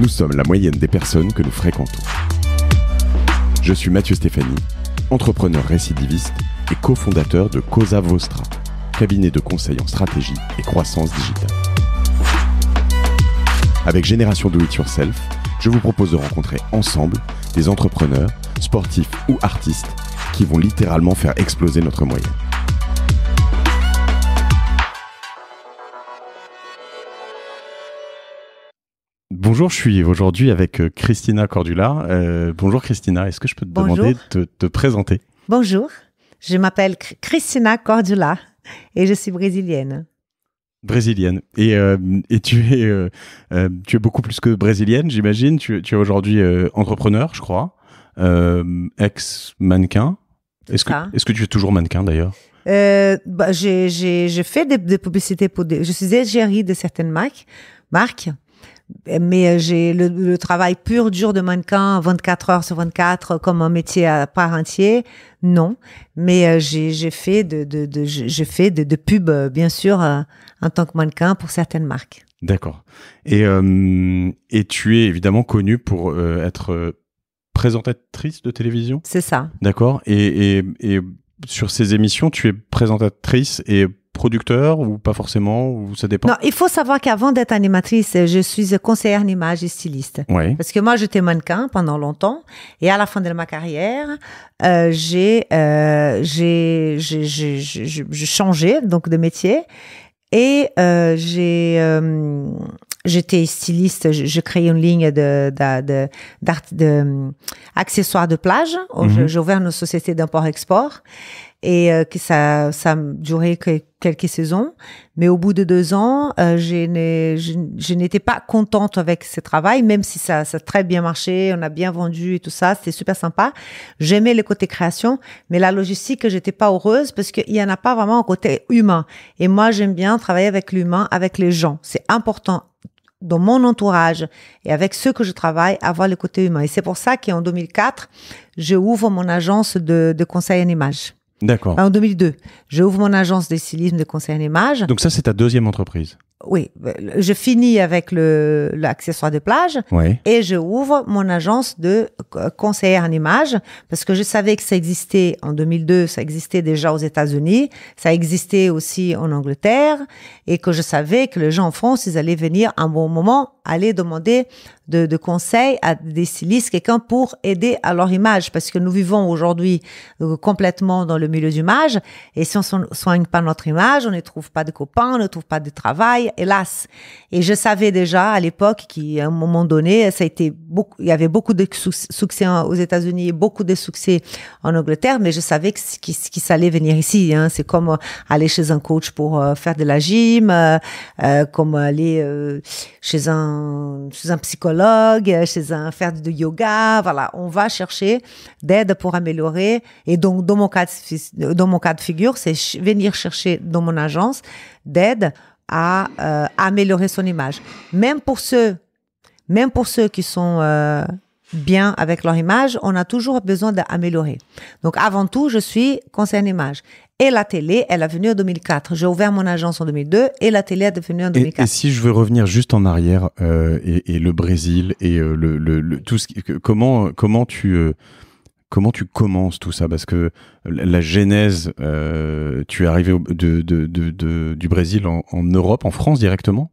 Nous sommes la moyenne des personnes que nous fréquentons. Je suis Mathieu Stéphanie, entrepreneur récidiviste et cofondateur de Cosa Vostra, cabinet de conseil en stratégie et croissance digitale. Avec Génération Do It Yourself, je vous propose de rencontrer ensemble des entrepreneurs, sportifs ou artistes qui vont littéralement faire exploser notre moyenne. Bonjour, je suis aujourd'hui avec euh, Christina Cordula. Euh, bonjour Christina, est-ce que je peux te demander de te présenter Bonjour, je m'appelle Christina Cordula et je suis brésilienne. Brésilienne. Et, euh, tu, es, tu es beaucoup plus que brésilienne, j'imagine. Tu, es aujourd'hui entrepreneur, je crois, ex-mannequin. Est-ce que, est que tu es toujours mannequin d'ailleurs bah, j'ai, fait je fais des, publicités pour je suis égérie de certaines marques, marques, mais euh, j'ai le, travail pur, dur de mannequin 24 heures sur 24 euh, comme un métier à part entière, Non, mais euh, j'ai fait de, de, j'ai fait de, de, pub bien sûr en tant que mannequin pour certaines marques. D'accord. Et et tu es évidemment connue pour être présentatrice de télévision. C'est ça. D'accord. et sur ces émissions, tu es présentatrice et producteur ou pas forcément ou ça dépend. Non, il faut savoir qu'avant d'être animatrice, je suis conseillère en image et styliste. Oui. Parce que moi, j'étais mannequin pendant longtemps et à la fin de ma carrière, euh, j'ai euh, j'ai changé donc de métier et euh, j'ai euh, j'étais styliste, je, je, créais une ligne de, de, de, euh, accessoires de plage. Mhm. J'ai ouvert une société d'import-export et euh, que ça, ça durait que quelques saisons. Mais au bout de deux ans, euh, je n'étais pas contente avec ce travail, même si ça, ça a très bien marché, on a bien vendu et tout ça, c'était super sympa. J'aimais le côté création, mais la logistique, j'étais pas heureuse parce qu'il y en a pas vraiment un côté humain. Et moi, j'aime bien travailler avec l'humain, avec les gens. C'est important dans mon entourage et avec ceux que je travaille, avoir le côté humain. Et c'est pour ça qu'en 2004, je ouvre mon agence de, conseil en images. D'accord. en 2002, je ouvre mon agence de stylisme de conseil en images. Donc ça, c'est ta deuxième entreprise oui, je finis avec le l'accessoire de plage et je ouvre mon agence de euh, conseillère en images parce que je savais que ça existait en 2002, ça existait déjà aux États-Unis, ça existait aussi en Angleterre et que je savais que les gens en France, ils allaient venir à un bon moment aller demander de, de, conseils à des stylistes, quelqu'un pour aider à leur image, parce que nous vivons aujourd'hui euh, complètement dans le milieu d'image et si on ne soigne pas notre image, on ne trouve pas de copains, on ne trouve pas de travail, hélas. Et je savais déjà à l'époque qu'à un moment donné, ça a été beaucoup, il y avait beaucoup de succès aux États-Unis, beaucoup de succès en Angleterre, mais je savais que, ce qui allait venir ici. Hein. C'est comme euh, aller chez un coach pour euh, faire de la gym, comme aller chez un chez un psychologue psychologue, euh, chez un faire du yoga, voilà, on va chercher d'aide pour améliorer. Et donc dans mon cas de, dans mon cas de figure, c'est venir chercher dans mon agence d'aide à euh, améliorer son image. Même pour ceux, même pour ceux qui sont euh, bien avec leur image, on a toujours besoin d'améliorer. Donc avant tout, je suis concernée en image et la télé, elle est venue en 2004. J'ai ouvert mon agence en 2002 et la télé est devenue en 2004. Et, si je veux revenir juste en arrière euh, et, le Brésil et euh, le, tout ce qui, comment comment tu euh, comment tu commences tout ça parce que la genèse tu es arrivé de, du Brésil en Europe en France directement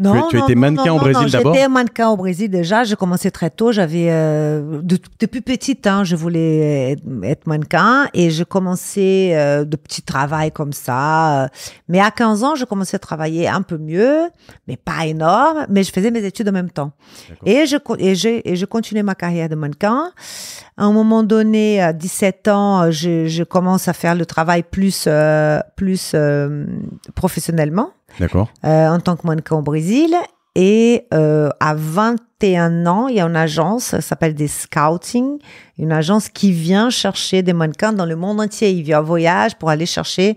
non, tu, tu étais mannequin au Brésil d'abord J'étais mannequin au Brésil déjà. J'ai commencé très tôt. J'avais euh, de, depuis petite, hein, je voulais être mannequin et j'ai commencé euh, de petits travail comme ça. Mais à 15 ans, je commençais à travailler un peu mieux, mais pas énorme. Mais je faisais mes études en même temps. Et je, et, je, et je continuais ma carrière de mannequin. À un moment donné, à 17 ans, je, je commence à faire le travail plus, euh, plus professionnellement euh, en tant que mannequin au Brésil. Et euh, à 21 ans, il y a une agence, ça s'appelle des Scouting, une agence qui vient chercher des mannequins dans le monde entier. ils viennent en voyage pour aller chercher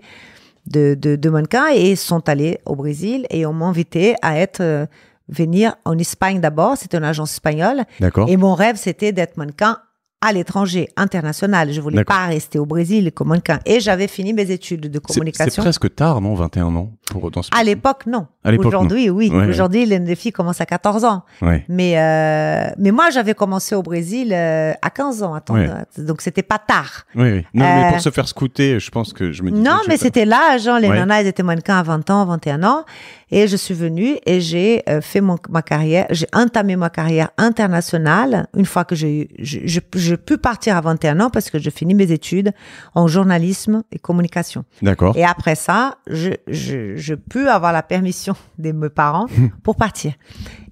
de, mannequins et ils sont allés au Brésil et on m'a invité à être euh, venir en Espagne d'abord. C'est une agence espagnole. Et mon rêve, c'était d'être mannequin à l'étranger, international. Je voulais pas rester au Brésil comme mannequin. Et j'avais fini mes études de communication. C'est presque tard, non 21 ans pour, dans ce À l'époque, non. Aujourd'hui, oui. Aujourd'hui, les filles commencent à 14 ans. Mais, euh, mais moi, j'avais commencé au Brésil euh, à 15 ans. Attends, Donc, c'était pas tard. Oui, oui. Non, mais pour euh, se faire scouter, je pense que je me disais, Non, mais c'était là. Hein. les nanas, étaient mannequins à 20 ans, 21 ans. Et je suis venue et j'ai fait ma carrière. J'ai entamé ma carrière internationale une fois que j'ai eu... je je peux partir à 21 ans parce que je finis mes études en journalisme et communication. D'accord. Et après ça, je, je, peux avoir la permission de mes parents hmm. pour partir.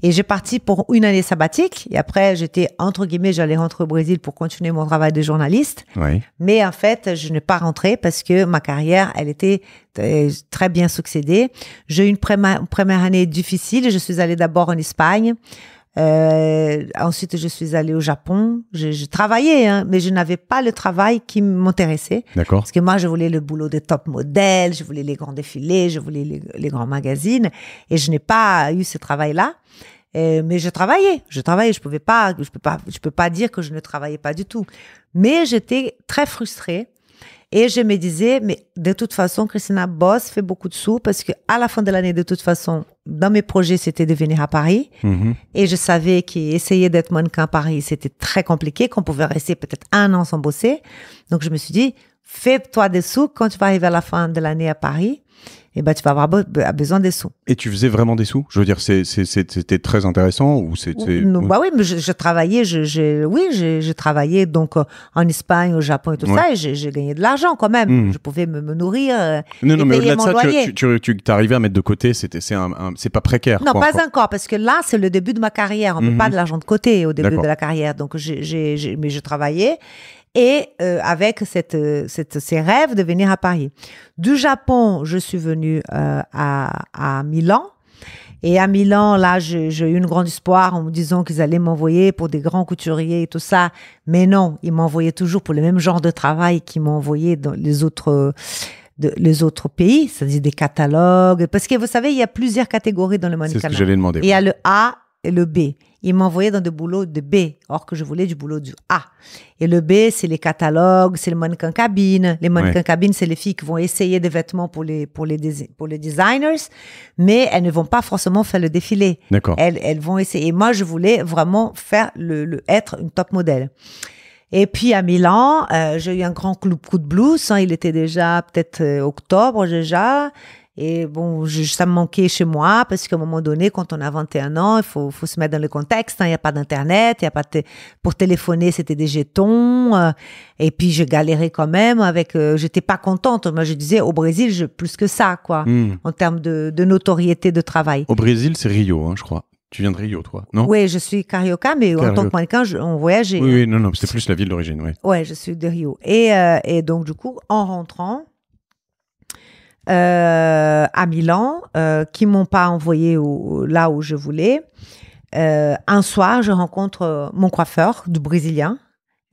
Et j'ai parti pour une année sabbatique. Et après, j'étais, entre guillemets, j'allais rentrer au Brésil pour continuer mon travail de journaliste. Oui. Mais en fait, je n'ai pas rentré parce que ma carrière, elle était euh, très bien succédée. J'ai eu une première année difficile. Je suis allée d'abord en Espagne. Euh, ensuite, je suis allée au Japon. Je, travaillais, hein, mais je n'avais pas le travail qui m'intéressait. D'accord. Parce que moi, je voulais le boulot des top modèle, je voulais les grands défilés, je voulais les, grands magazines, et je n'ai pas eu ce travail-là. Euh, mais je travaillais, je travaillais, je pouvais pas, je peux pas, je peux pas dire que je ne travaillais pas du tout. Mais j'étais très frustrée et je me disais, mais de toute façon, Christina Boss fait beaucoup de sous parce que à la fin de l'année, de toute façon, dans mes projets, c'était de venir à Paris. Mhm. Et je savais qu'essayer d'être mannequin à Paris, c'était très compliqué, qu'on pouvait rester peut-être un an sans bosser. Donc, je me suis dit, fais-toi des sous quand tu vas arriver à la fin de l'année à Paris et eh ben tu vas avoir besoin des sous. Et tu faisais vraiment des sous Je veux dire, c'était très intéressant ou c'était Bah oui, mais je, je travaillais, je, j'ai oui, j'ai travaillé donc euh, en Espagne, au Japon et tout ça, et j'ai gagné de l'argent quand même. Mmh. Je pouvais me, me nourrir. Euh, non, et non, mais au-delà de ça, tu, tu, tu, à mettre de côté. C'était, c'est un, c'est pas précaire. Non, pas encore, parce que là, c'est le début de ma carrière. On met mmh pas de l'argent de côté au début de la carrière. Donc, j'ai, mais je travaillais et euh, avec cette, euh, cette, ces rêves de venir à Paris. Du Japon, je suis venue euh, à, à Milan. Et à Milan, là, j'ai eu une grande espoir en me disant qu'ils allaient m'envoyer pour des grands couturiers et tout ça. Mais non, ils m'envoyaient toujours pour le même genre de travail qu'ils m'envoyaient dans les autres, les autres pays, c'est-à-dire des catalogues. Parce que vous savez, il y a plusieurs catégories dans le mannequinat. C'est ce demander. Il y a le A et le B il m'envoyait dans des boulots de B, or que je voulais du boulot du A. Et le B, c'est les catalogues, c'est le mannequin cabine. Les mannequins cabines c'est les filles qui vont essayer des vêtements pour les, pour les, pour les designers, mais elles ne vont pas forcément faire le défilé. D'accord. Elles, vont essayer. Et moi, je voulais vraiment faire le, être une top modèle. Et puis à Milan, euh, j'ai eu un grand coup de blues. Hein. il était déjà peut-être euh, octobre déjà. Et bon, ça me manquait chez moi parce qu'à un moment donné, quand on a 21 ans, il faut, se mettre dans le contexte. Hein. Il n'y a pas d'Internet, a pas pour téléphoner, c'était des jetons. Euh. et puis, je galérais quand même avec... Euh, j'étais pas contente. Moi, je disais, au Brésil, je, plus que ça, quoi, hmm. en termes de, notoriété de travail. Au Brésil, c'est Rio, hein, je crois. Tu viens de Rio, toi, non Oui, je suis carioca, mais en tant que mannequin, on voyageait. Oui, oui, non, non, c'est plus la ville d'origine, oui. Ouais, je suis de Rio. Et, euh, et donc, du coup, en rentrant, euh, à Milan, euh, qui m'ont pas envoyé là où je voulais. Euh, un soir, je rencontre mon coiffeur du brésilien,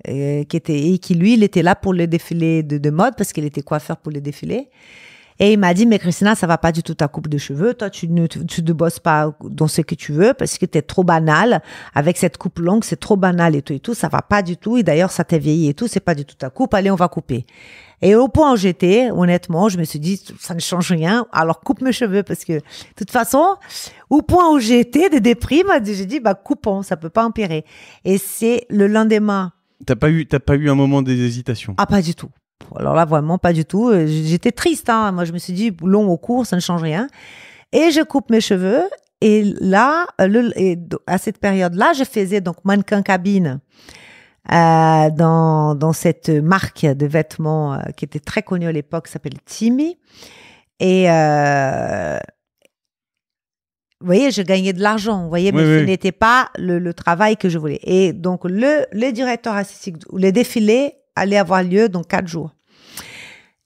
qui était et qui lui, il était là pour le défilé de, mode parce qu'il était coiffeur pour le défilé. Et il m'a dit, mais Christina, ça va pas du tout ta coupe de cheveux. Toi, tu ne, tu, bosses pas dans ce que tu veux parce que tu es trop banal. Avec cette coupe longue, c'est trop banal et tout et tout. Ça va pas du tout. Et d'ailleurs, ça t'est vieilli et tout. C'est pas du tout ta coupe. Allez, on va couper. Et au point où j'étais, honnêtement, je me suis dit, ça ne change rien. Alors coupe mes cheveux parce que, de toute façon, au point où j'étais de déprime, j'ai dit, bah coupons, ça peut pas empirer. Et c'est le lendemain. T'as pas eu, t'as pas eu un moment d'hésitation Ah pas du tout. Alors là vraiment pas du tout. Euh, j'étais triste. Hein. Moi je me suis dit, long au cours, ça ne change rien. Et je coupe mes cheveux. Et là, le, à cette période-là, je faisais donc mannequin cabine. Euh, dans, dans cette marque de vêtements euh, qui était très connue à l'époque, s'appelle Timmy. Et euh, vous voyez, je gagnais de l'argent, voyez, mais ce n'était pas le, travail que je voulais. Et donc, le, le directeur artistique, le défilé allait avoir lieu dans quatre jours.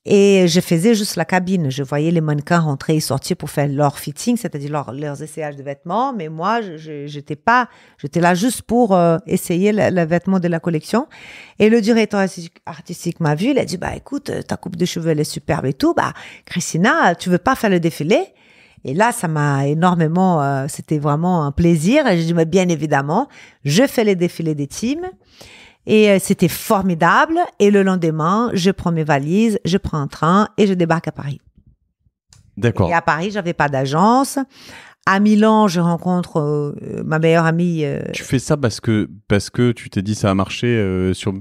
Et je faisais juste la cabine. Je voyais les mannequins rentrer et sortir pour faire leur fitting, c'est-à-dire leur, leurs essayages de vêtements. Mais moi, je j'étais pas, j'étais là juste pour euh, essayer les vêtements de la collection. Et le directeur artistique m'a vu. Il a dit, bah, écoute, euh, ta coupe de cheveux, elle est superbe et tout. Bah, Christina, tu veux pas faire le défilé? Et là, ça m'a énormément, euh, c'était vraiment un plaisir. Et j'ai dit, mais bah, bien évidemment, je fais les défilés des teams. Et euh, c'était formidable. Et le lendemain, je prends mes valises, je prends un train et je débarque à Paris. D'accord. Et à Paris, j'avais pas d'agence. À Milan, je rencontre euh, ma meilleure amie. Euh, tu fais ça parce que parce que tu t'es dit ça a marché sur,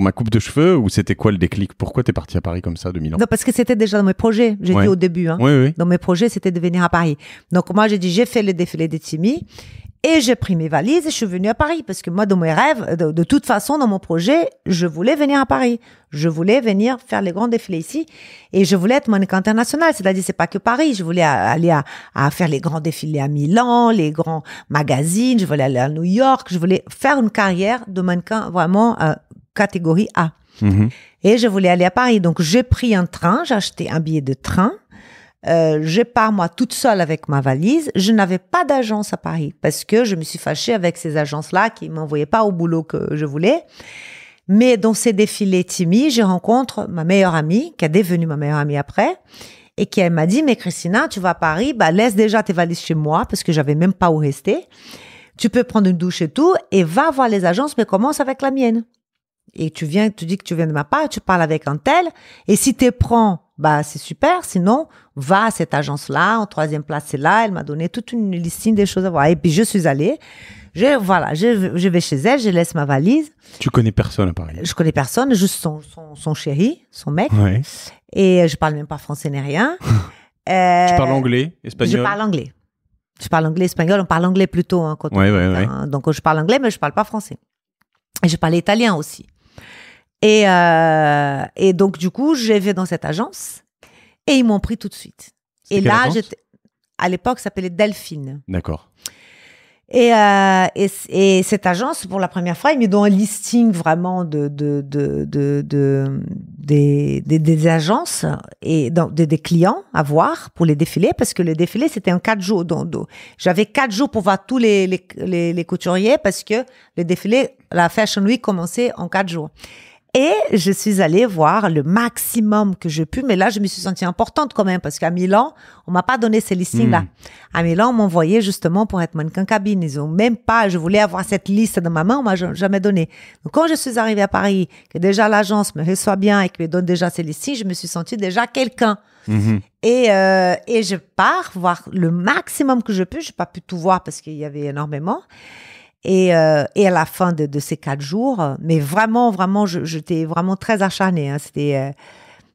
ma coupe de cheveux ou c'était quoi le déclic Pourquoi t'es parti à Paris comme ça de Milan parce que c'était déjà dans mes projets. J'ai dit au début. Hein. Dans mes projets, c'était de venir à Paris. Donc moi, j'ai dit j'ai fait le défilé de Timmy ». Et j'ai pris mes valises et je suis venue à Paris parce que moi, dans mes rêves, de, toute façon, dans mon projet, je voulais venir à Paris. Je voulais venir faire les grands défilés ici et je voulais être mannequin international. C'est-à-dire, c'est pas que Paris. Je voulais aller à, à, faire les grands défilés à Milan, les grands magazines. Je voulais aller à New York. Je voulais faire une carrière de mannequin vraiment euh, catégorie A. Mm-hmm. Et je voulais aller à Paris. Donc, j'ai pris un train. J'ai acheté un billet de train euh, je pars moi toute seule avec ma valise. Je n'avais pas d'agence à Paris parce que je me suis fâchée avec ces agences-là qui m'envoyaient pas au boulot que je voulais. Mais dans ces défilés timides, je rencontre ma meilleure amie qui a devenue ma meilleure amie après et qui elle m'a dit mais Christina, tu vas à Paris, bah laisse déjà tes valises chez moi parce que j'avais même pas où rester. Tu peux prendre une douche et tout et va voir les agences mais commence avec la mienne. Et tu viens, tu dis que tu viens de ma part, tu parles avec un tel et si tu prends bah c'est super. Sinon, va à cette agence-là, en troisième place, c'est là. Elle m'a donné toute une liste des choses à voir. Et puis je suis allée. Je voilà, je, vais chez elle, je laisse ma valise. Tu connais personne à Paris. Je connais personne, juste son chéri, son mec. Et euh, je parle même pas français n'est rien. euh, tu parles anglais, espagnol. Je parle anglais. Je parle anglais, espagnol. On parle anglais plutôt hein, quand Donc je parle anglais, mais je parle pas français. Et je parle italien aussi. Et, euh, et donc, du coup, j'ai vais dans cette agence et ils m'ont pris tout de suite. Et là, À l'époque, ça s'appelait Delphine. D'accord. Euh, et, cette agence, pour la première fois, ils me dans un listing vraiment de, de, des, agences et des clients à voir pour les défilés, parce que le défilé, c'était en quatre jours. J'avais quatre jours pour voir tous les, les, couturiers, parce que le défilé, la Fashion Week commençait en quatre jours. Et je suis allée voir le maximum que je pu. Mais là, je me suis sentie importante quand même parce qu'à Milan, on m'a pas donné ces listings-là. Hmm. À Milan, on m'envoyait justement pour être mannequin cabine. Ils ont même pas, je voulais avoir cette liste dans ma main, on m'a jamais donné. quand je suis arrivée à Paris, que déjà l'agence me reçoit bien et que me donne déjà ces listings, je me suis sentie déjà quelqu'un. Mm-hmm. Et, euh, et je pars voir le maximum que je peux. Je n'ai pas pu tout voir parce qu'il y avait énormément. Euh, et, à la fin de, ces quatre jours, mais vraiment, vraiment, j'étais vraiment très acharnée. Hein. C'était euh,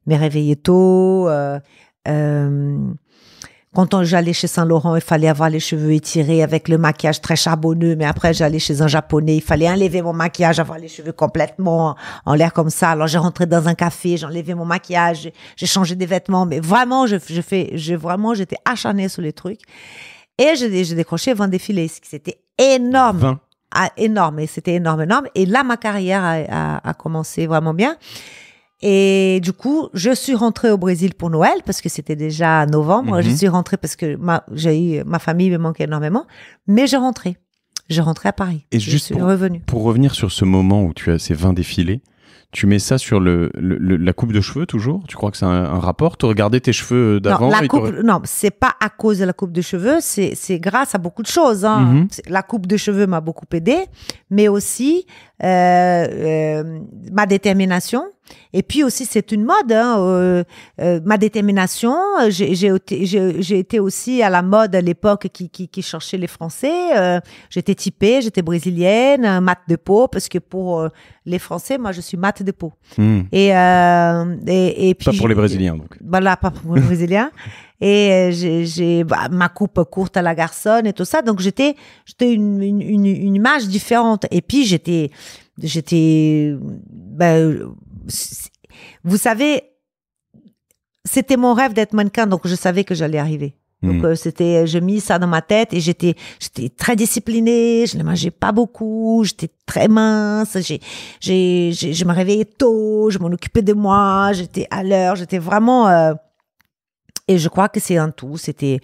mes réveillés tôt. Euh, quand j'allais chez Saint-Laurent, il fallait avoir les cheveux étirés avec le maquillage très charbonneux. Mais après, j'allais chez un japonais, il fallait enlever mon maquillage, avoir les cheveux complètement en l'air comme ça. Alors, j'ai rentré dans un café, j'ai enlevé mon maquillage, j'ai changé des vêtements. Mais vraiment, je, fais, je, vraiment, j'étais acharnée sur les trucs. Et j'ai décroché 20 défilés, ce qui c'était énorme. 20. Ah, énorme. Et c'était énorme, énorme. Et là, ma carrière a, commencé vraiment bien. Et du coup, je suis rentrée au Brésil pour Noël parce que c'était déjà novembre. Je mhm. suis rentrée parce que ma, j'ai ma famille me manquait énormément. Mais je rentrais. Je rentrais à Paris. Et je suis pour, revenue. pour revenir sur ce moment où tu as ces 20 défilés, tu mets ça sur le, la coupe de cheveux toujours Tu crois que c'est un, rapport Tu regardais tes cheveux euh, d'avant Non, non c'est pas à cause de la coupe de cheveux, c'est grâce à beaucoup de choses. Hein. Mhm. La coupe de cheveux m'a beaucoup aidé, mais aussi euh, euh, ma détermination et puis aussi, c'est une mode. Hein, euh, euh, ma détermination, j'ai été aussi à la mode à l'époque qui, cherchait les Français. Euh, j'étais typée, j'étais brésilienne, mat de peau, parce que pour les Français, moi, je suis mat de peau. Hmm. Et, et, puis, pas pour les Brésiliens, donc. Voilà, pas pour les Brésiliens. et j'ai bah, ma coupe courte à la garçonne et tout ça. Donc, j'étais une, une, image différente. Et puis, j'étais j'étais ben, vous savez, c'était mon rêve d'être mannequin, donc je savais que j'allais arriver. Donc hmm. euh, c'était, je mis ça dans ma tête et j'étais, j'étais très disciplinée. Je ne mangeais pas beaucoup, j'étais très mince. J'ai, j'ai, je me réveillais tôt, je m'en occupais de moi, j'étais à l'heure, j'étais vraiment. Euh, et je crois que c'est un tout. C'était,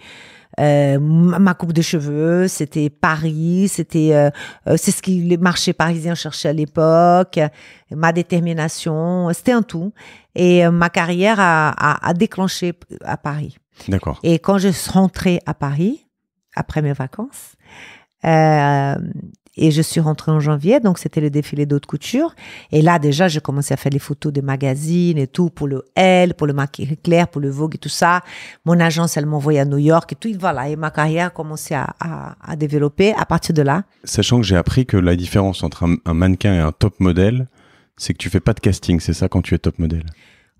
euh, ma coupe de cheveux, c'était Paris, c'était euh, euh, c'est ce que les marchés parisiens cherchaient à l'époque, ma détermination, c'était un tout. Et ma carrière a, a, a déclenché à Paris. D'accord. Et quand je suis rentrée à Paris, après mes vacances, euh, et je suis rentrée en janvier, donc c'était le défilé d'haute couture. Et là, déjà, j'ai commencé à faire les photos des magazines et tout pour le Elle, pour le Maquillage Clair, pour le Vogue et tout ça. Mon agence, elle m'envoyait à New York et tout. voilà. Et ma carrière a commencé à, à, développer à partir de là. Sachant que j'ai appris que la différence entre un, un mannequin et un top modèle, c'est que tu fais pas de casting, c'est ça quand tu es top modèle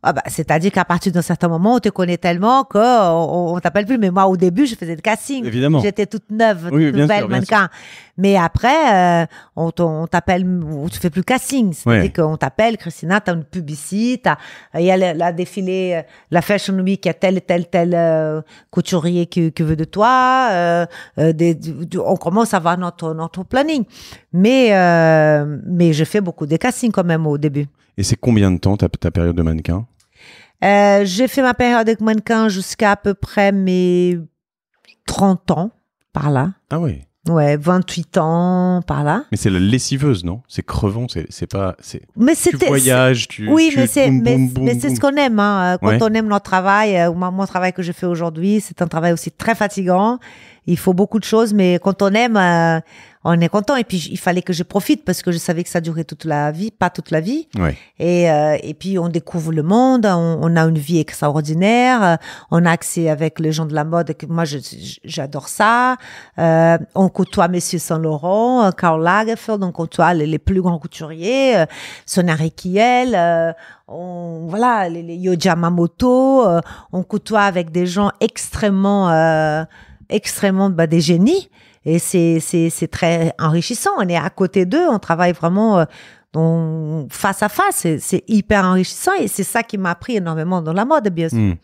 ah, ben, c'est-à-dire qu'à partir d'un certain moment, on te connaît tellement qu'on ne t'appelle plus. Mais moi, au début, je faisais le casting. Évidemment. J'étais toute neuve, toute belle mannequin. Mais après, euh, on, on t'appelle, tu fais plus casting. C'est-à-dire qu'on t'appelle, Christina, tu as une publicité, il y a la, défilé, euh, la Fashion Week, il y a tel tel tel euh, couturier qui, veut de toi. on commence à avoir notre notre planning. Mais mais je fais beaucoup de casting quand même au début. Et c'est combien de temps ta période de mannequin euh, j'ai fait ma période avec mannequin jusqu'à à peu près mes 30 ans, par là. Ah oui. Ouais, 28 ans, par là. Mais c'est la lessiveuse, non C'est crevant, c'est pas. Mais tu voyages, tu. Oui, mais c'est ce qu'on aime. Hein. Quand on aime notre travail, euh, mon travail que je fais aujourd'hui, c'est un travail aussi très fatigant il faut beaucoup de choses, mais quand on aime, euh, on est content. Et puis, il fallait que je profite parce que je savais que ça durait toute la vie, pas toute la vie. Et, euh, et puis, on découvre le monde, on, a une vie extraordinaire, euh, on a accès avec les gens de la mode. Moi, j'adore ça. on côtoie Monsieur Saint-Laurent, Karl Lagerfeld, on côtoie les, plus grands couturiers, Sonari Kiel, on, voilà, les, les Yojamamoto, on côtoie avec des gens extrêmement extrêmement bah, des génies et c'est très enrichissant. On est à côté d'eux, on travaille vraiment euh, face à face. C'est hyper enrichissant et c'est ça qui m'a appris énormément dans la mode, bien sûr. Hmm.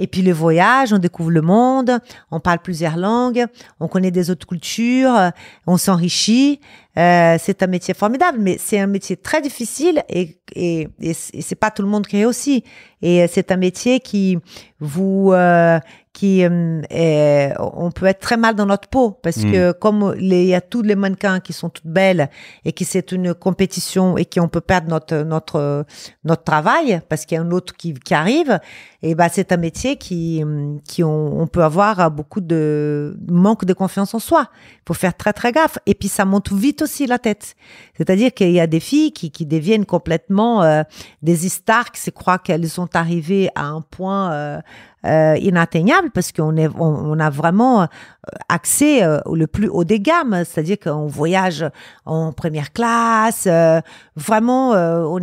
Et puis le voyage, on découvre le monde, on parle plusieurs langues, on connaît des autres cultures, on s'enrichit. Euh, c'est un métier formidable, mais c'est un métier très difficile et, et, et c'est pas tout le monde qui est aussi. Et euh, c'est un métier qui vous euh, qui on peut être très mal dans notre peau parce mm. que comme il y a tous les mannequins qui sont toutes belles et qui c'est une compétition et qui on peut perdre notre notre notre travail parce qu'il y a un autre qui, arrive et eh ben c'est un métier qui qui on, on, peut avoir beaucoup de manque de confiance en soi. Il faut faire très très gaffe et puis ça monte vite la tête. C'est-à-dire qu'il y a des filles qui, qui deviennent complètement euh, des stars, qui croient qu'elles sont arrivées à un point euh, euh, inatteignable parce qu'on est, on, a vraiment accès au plus haut des gammes, c'est-à-dire qu'on voyage en première classe, vraiment, on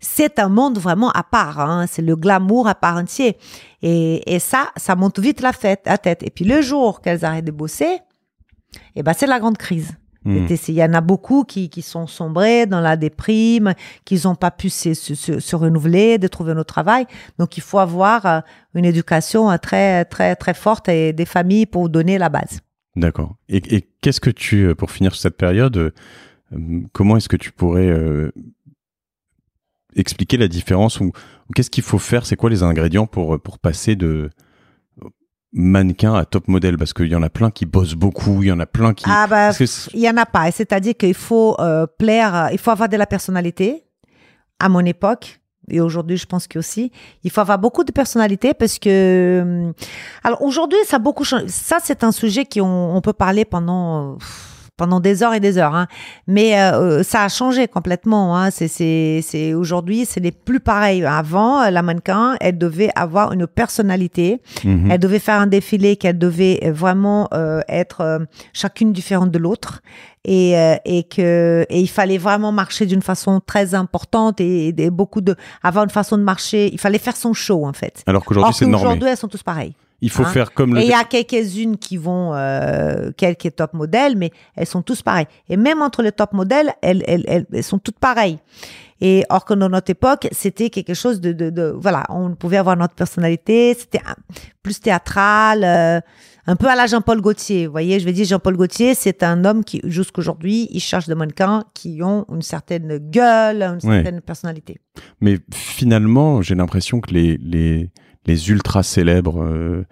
c'est un monde vraiment à part, hein. c'est le glamour à part entier. Et, ça, ça monte vite la fête, à tête. Et puis le jour qu'elles arrêtent de bosser, et eh ben, c'est la grande crise. Hmm. Il y en a beaucoup qui, qui, sont sombrés dans la déprime, qui n'ont pas pu se, se, renouveler, de trouver un autre travail. Donc, il faut avoir euh, une éducation euh, très, très, très forte et des familles pour donner la base. D'accord. Et, qu'est-ce que tu, euh, pour finir sur cette période, comment est-ce que tu pourrais expliquer la différence ou qu'est-ce qu'il faut faire C'est quoi les ingrédients pour, pour passer de, mannequin à top modèle parce qu'il y en a plein qui bossent beaucoup, il y en a plein qui... Ah bah, il y en a pas. C'est-à-dire qu'il faut euh, plaire, il faut avoir de la personnalité. À mon époque, et aujourd'hui, je pense que aussi, il faut avoir beaucoup de personnalité parce que, hum, alors aujourd'hui, ça a beaucoup changé. Ça, c'est un sujet qui on, peut parler pendant pendant des heures et des heures. Hein. Mais euh, euh, ça a changé complètement. Hein. C'est, c'est, c'est aujourd'hui, c'est les plus pareils. Avant, euh, la mannequin, elle devait avoir une personnalité. Mhm. Elle devait faire un défilé qu'elle devait vraiment être chacune différente de l'autre. Et, et que et il fallait vraiment marcher d'une façon très importante et, beaucoup de avoir une façon de marcher. Il fallait faire son show en fait. Alors qu'aujourd'hui, c'est normal. Aujourd'hui, elles sont tous pareilles. Il faut hein? faire comme le. Et il y a quelques-unes qui vont, euh, quelques top modèles, mais elles sont toutes pareilles. Et même entre les top modèles, elles, elles, elles, sont toutes pareilles. Et or que dans notre époque, c'était quelque chose de, de, voilà, on pouvait avoir notre personnalité, c'était plus théâtral, euh, un peu à la Jean-Paul Gaultier. Vous voyez, je vais dire Jean-Paul Gaultier, c'est un homme qui jusqu'aujourd'hui, il cherche des mannequins qui ont une certaine gueule, une certaine personnalité. Mais finalement, j'ai l'impression que les, les les ultra célèbres. Euh,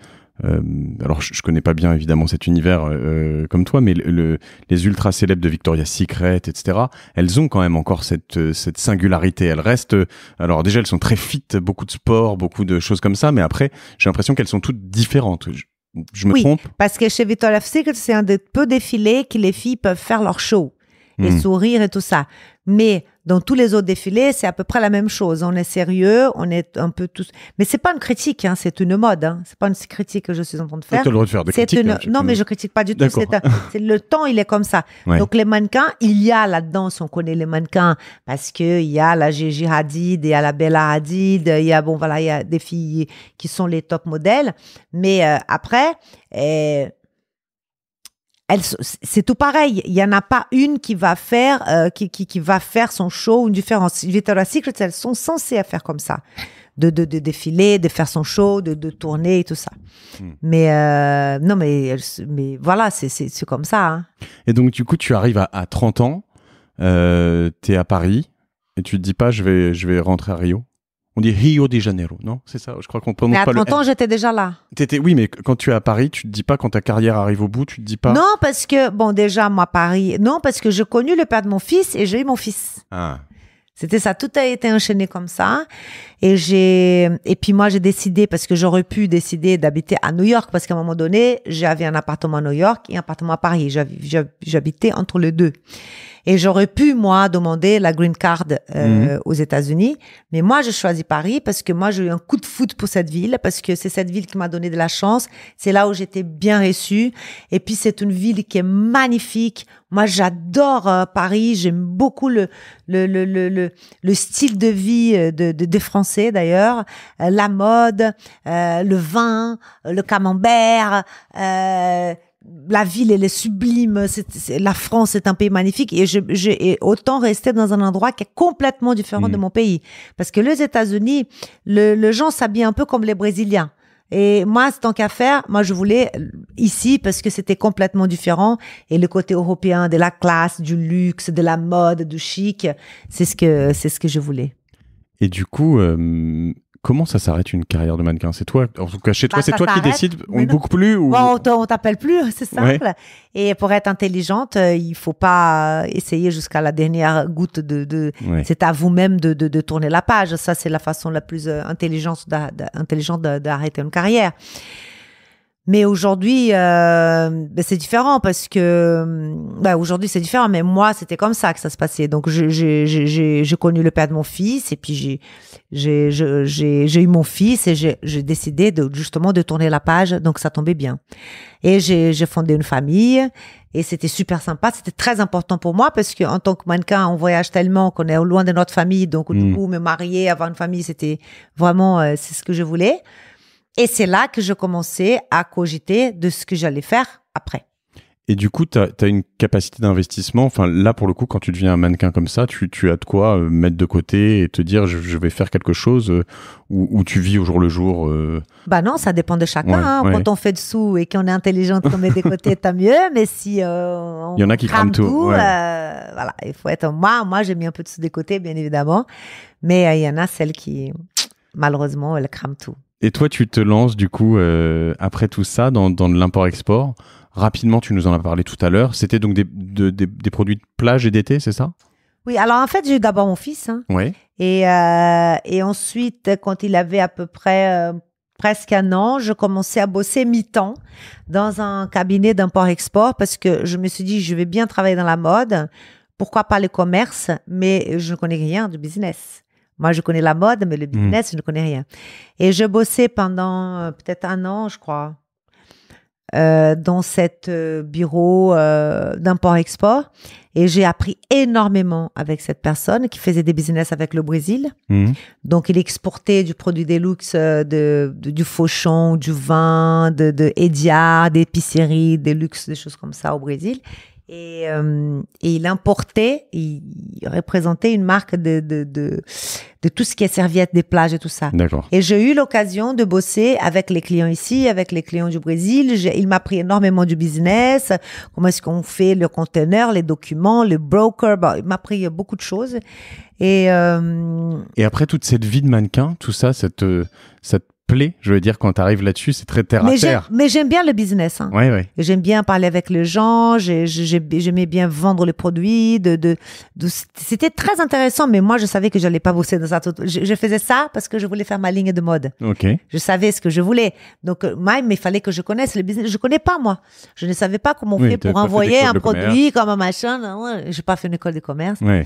euh, alors, je, ne connais pas bien évidemment cet univers euh, comme toi, mais les ultra célèbres de Victoria's Secret, etc. Elles ont quand même encore cette, singularité. Elles restent. Alors déjà, elles sont très fit, beaucoup de sport, beaucoup de choses comme ça. Mais après, j'ai l'impression qu'elles sont toutes différentes. Je, me oui, trompe Parce que chez Victoria's Secret, c'est un des peu défilés que les filles peuvent faire leur show les hmm. sourires et tout ça. Mais dans tous les autres défilés, c'est à peu près la même chose. On est sérieux, on est un peu tous. Mais c'est pas une critique, hein, c'est une mode. Hein. C'est pas une critique que je suis en train de faire. De faire des une... Hein, non, mais je critique pas du tout. C'est le temps, il est comme ça. Donc les mannequins, il y a là-dedans, on connaît les mannequins, parce que il y a la Gigi Hadid, il y a la Bella Hadid, il y a bon voilà, il y a des filles qui sont les top modèles. Mais euh, après. Euh, c'est tout pareil. Il y en a pas une qui va faire, euh, qui, qui, va faire son show ou une différence. la cycle elles sont censées faire comme ça. De, de, de, défiler, de faire son show, de, tourner et tout ça. Hmm. Mais euh, non, mais, mais voilà, c'est comme ça. Hein. Et donc, du coup, tu arrives à, 30 ans, euh, tu es à Paris, et tu te dis pas, je vais, je vais rentrer à Rio on dit Rio de Janeiro, non C'est ça, je crois qu'on prononce mais à 30 ans, j'étais déjà là. T'étais, oui, mais quand tu es à Paris, tu te dis pas quand ta carrière arrive au bout, tu te dis pas. Non, parce que bon, déjà moi Paris, non, parce que j'ai connu le père de mon fils et j'ai eu mon fils. Ah. C'était ça, tout a été enchaîné comme ça. Et j'ai, et puis moi j'ai décidé parce que j'aurais pu décider d'habiter à New York parce qu'à un moment donné, j'avais un appartement à New York et un appartement à Paris. J'habitais entre les deux. Et j'aurais pu, moi, demander la green card euh, mhm. aux États-Unis. Mais moi, je choisis Paris parce que moi, j'ai eu un coup de foot pour cette ville, parce que c'est cette ville qui m'a donné de la chance. C'est là où j'étais bien reçue. Et puis, c'est une ville qui est magnifique. Moi, j'adore euh, Paris. J'aime beaucoup le, le, le, le, le, style de vie euh, de, des Français, d'ailleurs. la mode, le vin, le camembert. Euh, la ville, elle est sublime. la France est un pays magnifique. Et j'ai autant rester dans un endroit qui est complètement différent de mm. mon pays. Parce que les États-Unis, le, le gens s'habillent un peu comme les Brésiliens. Et moi, tant qu'à faire, moi, je voulais ici parce que c'était complètement différent. Et le côté européen de la classe, du luxe, de la mode, du chic, c'est ce que, c'est ce que je voulais. Et du coup, euh, comment ça s'arrête une carrière de mannequin C'est toi, en tout cas chez toi, bah, c'est toi qui décide on ne boucle plus ou... on t'appelle plus, c'est simple. Et pour être intelligente, euh, il ne faut pas euh, essayer jusqu'à la dernière goutte de... C'est à vous-même de, tourner la page. Ça, c'est la façon la plus euh, intelligente d'arrêter une carrière. Mais aujourd'hui, euh, ben, c'est différent parce que hum, ben, aujourd'hui c'est différent. Mais moi, c'était comme ça que ça se passait. Donc j'ai connu le père de mon fils et puis j'ai eu mon fils et j'ai décidé de, justement de tourner la page. Donc ça tombait bien. Et j'ai fondé une famille et c'était super sympa. C'était très important pour moi parce que en tant que mannequin, on voyage tellement qu'on est loin de notre famille. Donc coup, hmm. me marier, avoir une famille, c'était vraiment euh, c'est ce que je voulais. Et c'est là que je commençais à cogiter de ce que j'allais faire après. Et du coup, tu as, une capacité d'investissement. Enfin, là, pour le coup, quand tu deviens un mannequin comme ça, tu, as de quoi euh, mettre de côté et te dire je, vais faire quelque chose euh, où, tu vis au jour le jour. Ben Bah non, ça dépend de chacun. Hein. Quand on fait de sous et qu'on est intelligent qu'on met de côté, tant mieux. Mais si il y en a qui crament tout, voilà, il faut être. Moi, moi, j'ai mis un peu de sous de côté, bien évidemment. Mais il y en a celles qui, malheureusement, elles crament tout. Et toi, tu te lances du coup euh, après tout ça dans, l'import-export. Rapidement, tu nous en as parlé tout à l'heure. C'était donc des, produits de plage et d'été, c'est ça Oui, alors en fait, j'ai eu d'abord mon fils. Hein. oui. Euh, et, ensuite, quand il avait à peu près euh, presque un an, je commençais à bosser mi-temps dans un cabinet d'import-export parce que je me suis dit, je vais bien travailler dans la mode. Pourquoi pas le commerce Mais je ne connais rien du business. Moi, je connais la mode, mais le hmm. business, je ne connais rien. Et je bossais pendant euh, peut-être un an, je crois, euh, dans cet euh, bureau d'import-export. Et j'ai appris énormément avec cette personne qui faisait des business avec le Brésil. Hmm. Donc, il exportait du produit des luxe, de, du fauchon, du vin, de, de Edia, d'épicerie des luxes, des choses comme ça au Brésil. Euh, et, il importait, il représentait une marque de, de, de, de tout ce qui est serviette, des plages et tout ça. Et j'ai eu l'occasion de bosser avec les clients ici, avec les clients du Brésil. Il m'a appris énormément du business, comment est-ce qu'on fait le conteneur, les documents, le broker. il m'a appris beaucoup de choses. Et, euh, et après toute cette vie de mannequin, tout ça, cette, euh, cette plaît, je veux dire, quand tu arrives là-dessus, c'est très terre mais à terre. Mais j'aime bien le business. Hein. oui. J'aime bien parler avec les gens, j'aimais bien vendre les produits. De, de, C'était très intéressant, mais moi, je savais que j'allais pas bosser dans ça. Je, je, faisais ça parce que je voulais faire ma ligne de mode. Okay. Je savais ce que je voulais. Donc, euh, même, il fallait que je connaisse le business. Je connais pas, moi. Je ne savais pas comment on fait pour envoyer un produit comme un machin. J'ai pas fait une école de commerce. Ouais.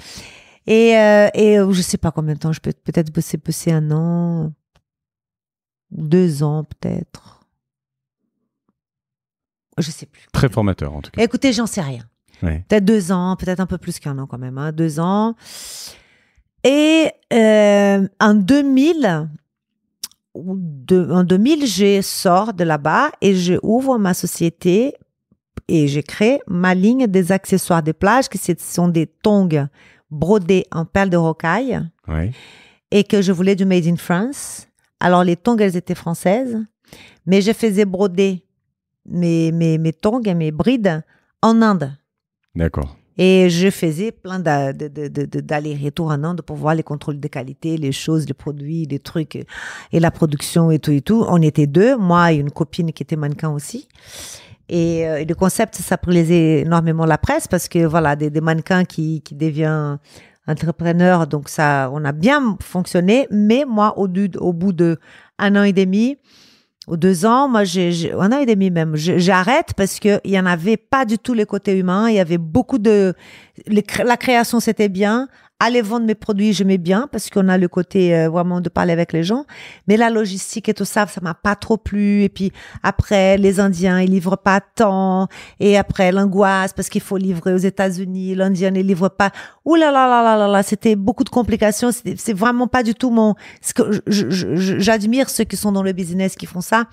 Et, euh, et euh, je sais pas combien de temps, je peux peut-être bosser, bosser un an deux ans peut-être. Je sais plus. Très formateur en tout cas. Écoutez, j'en sais rien. Peut-être deux ans, peut-être un peu plus qu'un an quand même, hein. deux ans. Et euh, en 2000, en 2000, je sors de là-bas et je ouvre ma société et j'ai créé ma ligne des accessoires de plage qui sont des tongs brodés en perles de rocaille et que je voulais du made in France. Alors les tongs, elles étaient françaises, mais je faisais broder mes, mes, mes tongs et mes brides en Inde. D'accord. Et je faisais plein d'allers-retours en Inde pour voir les contrôles de qualité, les choses, les produits, les trucs et la production et tout et tout. On était deux, moi et une copine qui était mannequin aussi. Et, euh, le concept, ça plaisait énormément la presse parce que voilà, des, mannequins qui, qui deviennent entrepreneur, donc ça, on a bien fonctionné. Mais moi, au, au bout de un an et demi ou deux ans, moi, j'ai un an et demi même, j'arrête parce que il y en avait pas du tout les côtés humains. Il y avait beaucoup de la création, c'était bien. Aller vendre mes produits, je mets bien parce qu'on a le côté euh, vraiment de parler avec les gens. Mais la logistique et tout ça, ça m'a pas trop plu. Et puis après, les Indiens, ils livrent pas tant. Et après, l'angoisse parce qu'il faut livrer aux États-Unis. L'Indien ne livre pas. Ouh là là là là là c'était beaucoup de complications. C'est vraiment pas du tout mon. Ce que j'admire ceux qui sont dans le business qui font ça,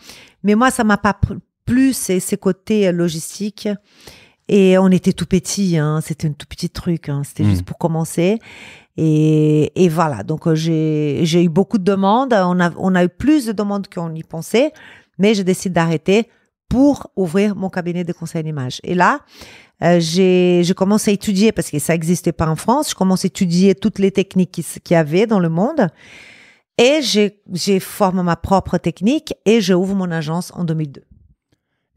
mais moi ça m'a pas plu ces, ces côtés euh, logistiques. Et on était tout petit, hein, c'était un tout petit truc, hein, c'était hmm. juste pour commencer. Et, et voilà, donc euh, j'ai eu beaucoup de demandes, on a, on a eu plus de demandes qu'on y pensait, mais je décide d'arrêter pour ouvrir mon cabinet de conseil en Et là, euh, j'ai commencé à étudier parce que ça n'existait pas en France. Je commence à étudier toutes les techniques qu'il qui y avait dans le monde. Et j'ai formé ma propre technique et je ouvre mon agence en 2002.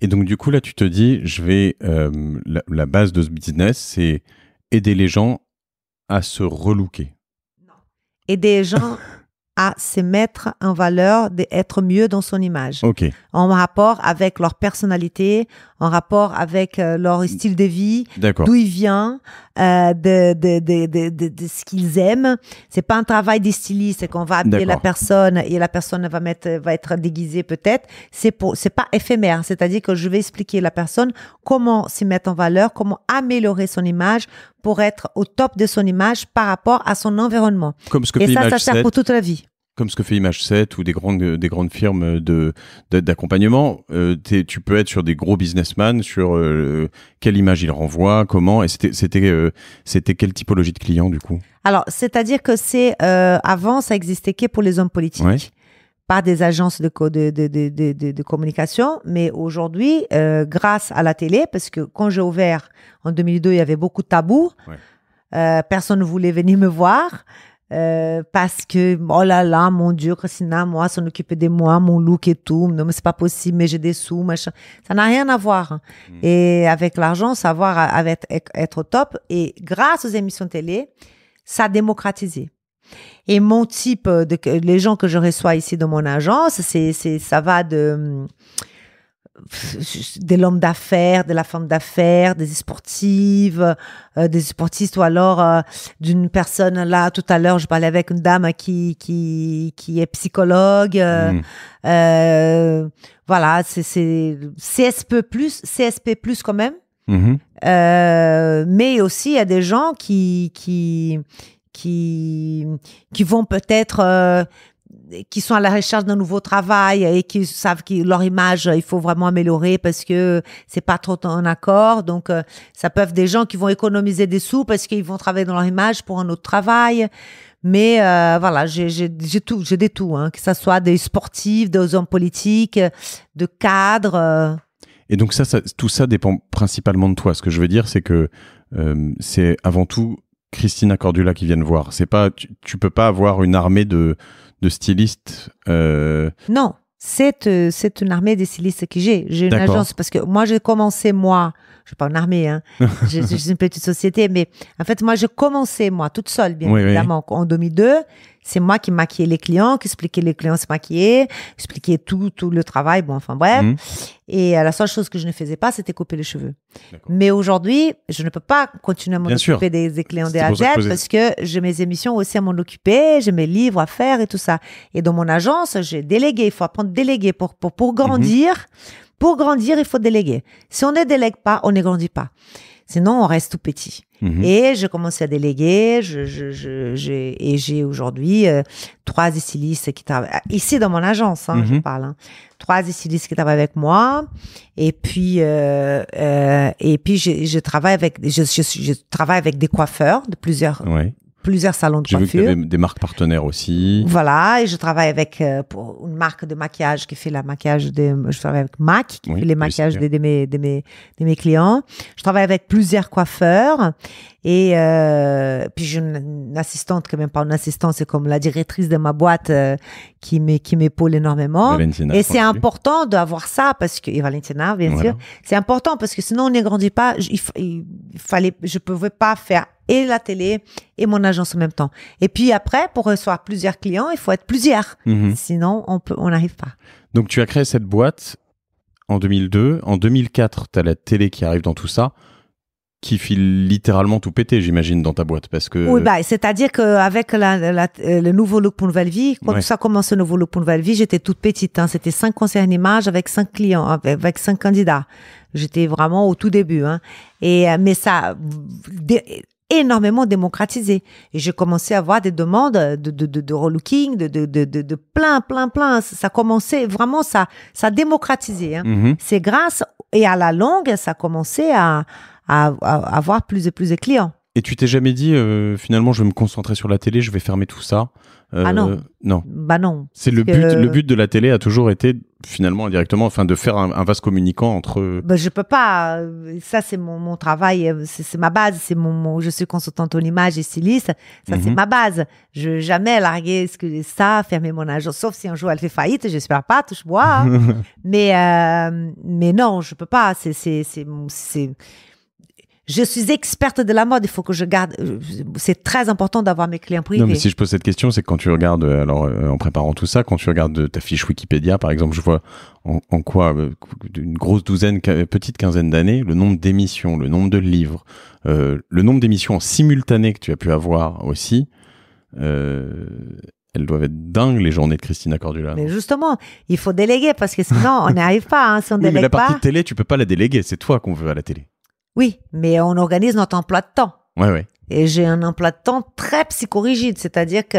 Et donc, du coup, là, tu te dis, je vais. Euh, la, base de ce business, c'est aider les gens à se relooker. Aider les gens à se mettre en valeur, d'être mieux dans son image. Okay. En rapport avec leur personnalité, en rapport avec euh, leur mm. style de vie, d'où il vient euh, de, de, de, de, ce qu'ils aiment. C'est pas un travail des c'est qu'on va habiller la personne et la personne va, mettre, va être déguisée peut-être. C'est pour, c'est pas éphémère. C'est-à-dire que je vais expliquer à la personne comment se mettre en valeur, comment améliorer son image pour être au top de son image par rapport à son environnement. Comme ce que et ça, ça sert pour toute la vie comme ce que fait Image 7 ou des grandes, des grandes firmes de, d'accompagnement, euh, tu peux être sur des gros businessmen, sur euh, quelle image ils renvoient, comment, et c'était, c'était, euh, quelle typologie de client du coup Alors, c'est-à-dire que c'est avant, ça existait que pour les hommes politiques. pas des agences de, de, de, de communication, mais aujourd'hui, grâce à la télé, parce que quand j'ai ouvert en 2002, il y avait beaucoup de tabous, personne ne voulait venir me voir, euh, parce que oh là là mon dieu Christina moi s'en occuper de moi mon look et tout non mais c'est pas possible mais j'ai des sous machin ça n'a rien à voir hein. mm. et avec l'argent savoir avec être au top et grâce aux émissions télé ça a démocratisé et mon type de les gens que je reçois ici dans mon agence c'est c'est ça va de hum, de l'homme d'affaires, de la femme d'affaires, des sportives, euh, des sportistes ou alors euh, d'une personne là tout à l'heure je parlais avec une dame qui qui, qui est psychologue euh, hmm. voilà c'est CSP plus CSP plus quand même mm-hmm. mais aussi il y a des gens qui qui qui qui vont peut-être qui sont à la recherche d'un nouveau travail et qui savent que leur image euh, il faut vraiment améliorer parce que c'est pas trop en accord donc euh, ça peuvent être des gens qui vont économiser des sous parce qu'ils vont travailler dans leur image pour un autre travail mais euh, voilà j'ai tout j'ai des tout hein, que ça soit des sportifs des hommes politiques de cadres et donc ça, tout ça dépend principalement de toi ce que je veux dire c'est que c'est avant tout Christine Cordula qui viennent voir c'est pas tu, tu peux pas avoir une armée de de stylistes euh, Non, euh, c'est, une armée des stylistes que j'ai. J'ai une agence parce que moi, j'ai commencé, moi, je ne pas une armée, hein. une petite société, mais en fait, moi, j'ai commencé, moi, toute seule, bien évidemment, en 2002 c'est moi qui maquillais les clients, qui expliquais les clients se maquiller, expliquais tout, tout le travail, bon, enfin bref. Mhm. Et euh, la seule chose que je ne faisais pas, c'était couper les cheveux. Mais aujourd'hui, je ne peux pas continuer à m'en des, clients des parce que j'ai mes émissions aussi à m'en occuper, j'ai mes livres à faire et tout ça. Et dans mon agence, j'ai délégué, il faut apprendre à déléguer pour, pour, pour mhm. grandir. Pour grandir, il faut déléguer. Si on ne délègue pas, on ne grandit pas. Sinon, on reste tout petit. Mhm. Et j'ai commencé à déléguer. Je, je, je, et j'ai aujourd'hui euh, trois stylistes qui travaillent ah, ici dans mon agence. Hein, Je mhm. parle. Hein. Trois stylistes qui travaillent avec moi. Et puis euh, euh et puis je, travaille avec je, travaille avec des coiffeurs de plusieurs plusieurs salons de coiffure. J'ai vu des marques partenaires aussi. Voilà, et je travaille avec euh, pour une marque de maquillage qui fait la maquillage de, je travaille avec MAC qui fait les maquillages de, mes, mes, clients. Je travaille avec plusieurs coiffeurs et euh, puis j'ai une, assistante, quand même pas une assistante, c'est comme la directrice de ma boîte euh, qui m'épaule énormément. et c'est important d'avoir ça parce que et Valentina, bien sûr, c'est important parce que sinon on ne grandit pas. il, il fallait, je pouvais pas faire et la télé et mon agence en même temps. Et puis après, pour recevoir plusieurs clients, il faut être plusieurs. Mhm. Sinon, on on n'arrive pas. Donc, tu as créé cette boîte en 2002. En 2004, tu as la télé qui arrive dans tout ça qui file littéralement tout péter, j'imagine, dans ta boîte, parce que. Oui, bah, c'est-à-dire qu'avec la, euh, le nouveau look pour nouvelle vie, quand ça ça commence le nouveau look pour nouvelle vie, j'étais toute petite, hein, C'était cinq concerts en images avec cinq clients, avec, cinq candidats. J'étais vraiment au tout début, hein. Et, euh, mais ça, énormément démocratisé. Et j'ai commencé à avoir des demandes de, de, de, relooking, de, de, de, de, plein, plein, plein. Ça commençait vraiment, ça, ça démocratisait. Hein. Mm-hmm. C'est grâce, et à la longue, ça commençait à, avoir plus et plus de clients. Et tu t'es jamais dit, euh, finalement, je vais me concentrer sur la télé, je vais fermer tout ça euh, ah non. Non. Bah non. C'est le but. Le but de la télé a toujours été finalement indirectement, enfin, de faire un, vaste communicant entre. Bah, je peux pas. Euh, ça c'est mon, travail, euh, c'est ma base. C'est mon, Je suis consultante en image et styliste. Ça c'est mhm. ma base. Je jamais larguer ce que ça, fermer mon agence. Sauf si un jour elle fait faillite, j'espère pas. Touche bois. Hein. mais mais non, je peux pas. C'est c'est c'est je suis experte de la mode. Il faut que je garde. Euh, c'est très important d'avoir mes clients privés. Non, mais si je pose cette question, c'est que quand tu regardes, euh, alors euh, en préparant tout ça, quand tu regardes ta fiche Wikipédia, par exemple, je vois en, quoi une grosse douzaine, petite quinzaine d'années, le nombre d'émissions, le nombre de livres, le nombre d'émissions simultanées que tu as pu avoir aussi. elles doivent être dingues les journées de Christina Cordula. Mais justement, il faut déléguer parce que sinon on n'y arrive pas. Hein, si on délègue mais la partie télé, tu peux pas la déléguer. C'est toi qu'on veut à la télé. Oui, mais on organise notre emploi de temps. Oui, Et j'ai un emploi de temps très psychorigide, c'est-à-dire que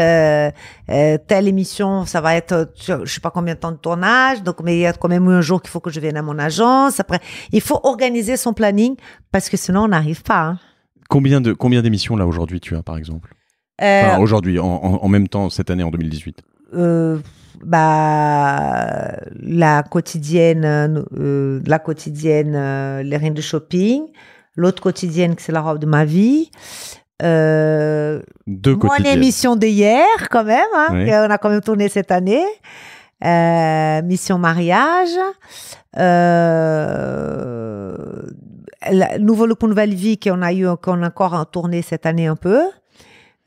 euh, telle émission, ça va être, euh, je sais pas combien de temps de tournage, donc mais il y a quand même un jour qu'il faut que je vienne à mon agence. Après, il faut organiser son planning parce que sinon on n'arrive pas. Hein. Combien de combien d'émissions là aujourd'hui tu as par exemple euh, Aujourd'hui, en, même temps cette année en 2018. Euh bah, la quotidienne, euh, euh, la quotidienne, euh, les reines de shopping. L'autre quotidienne, c'est la robe de ma vie. Euh, Deux mon d'hier, quand même, hein, a quand même tourné cette année. mission mariage. Euh, la, nouveau look, nouvelle vie qu'on a eu, qu'on a encore tourné cette année un peu.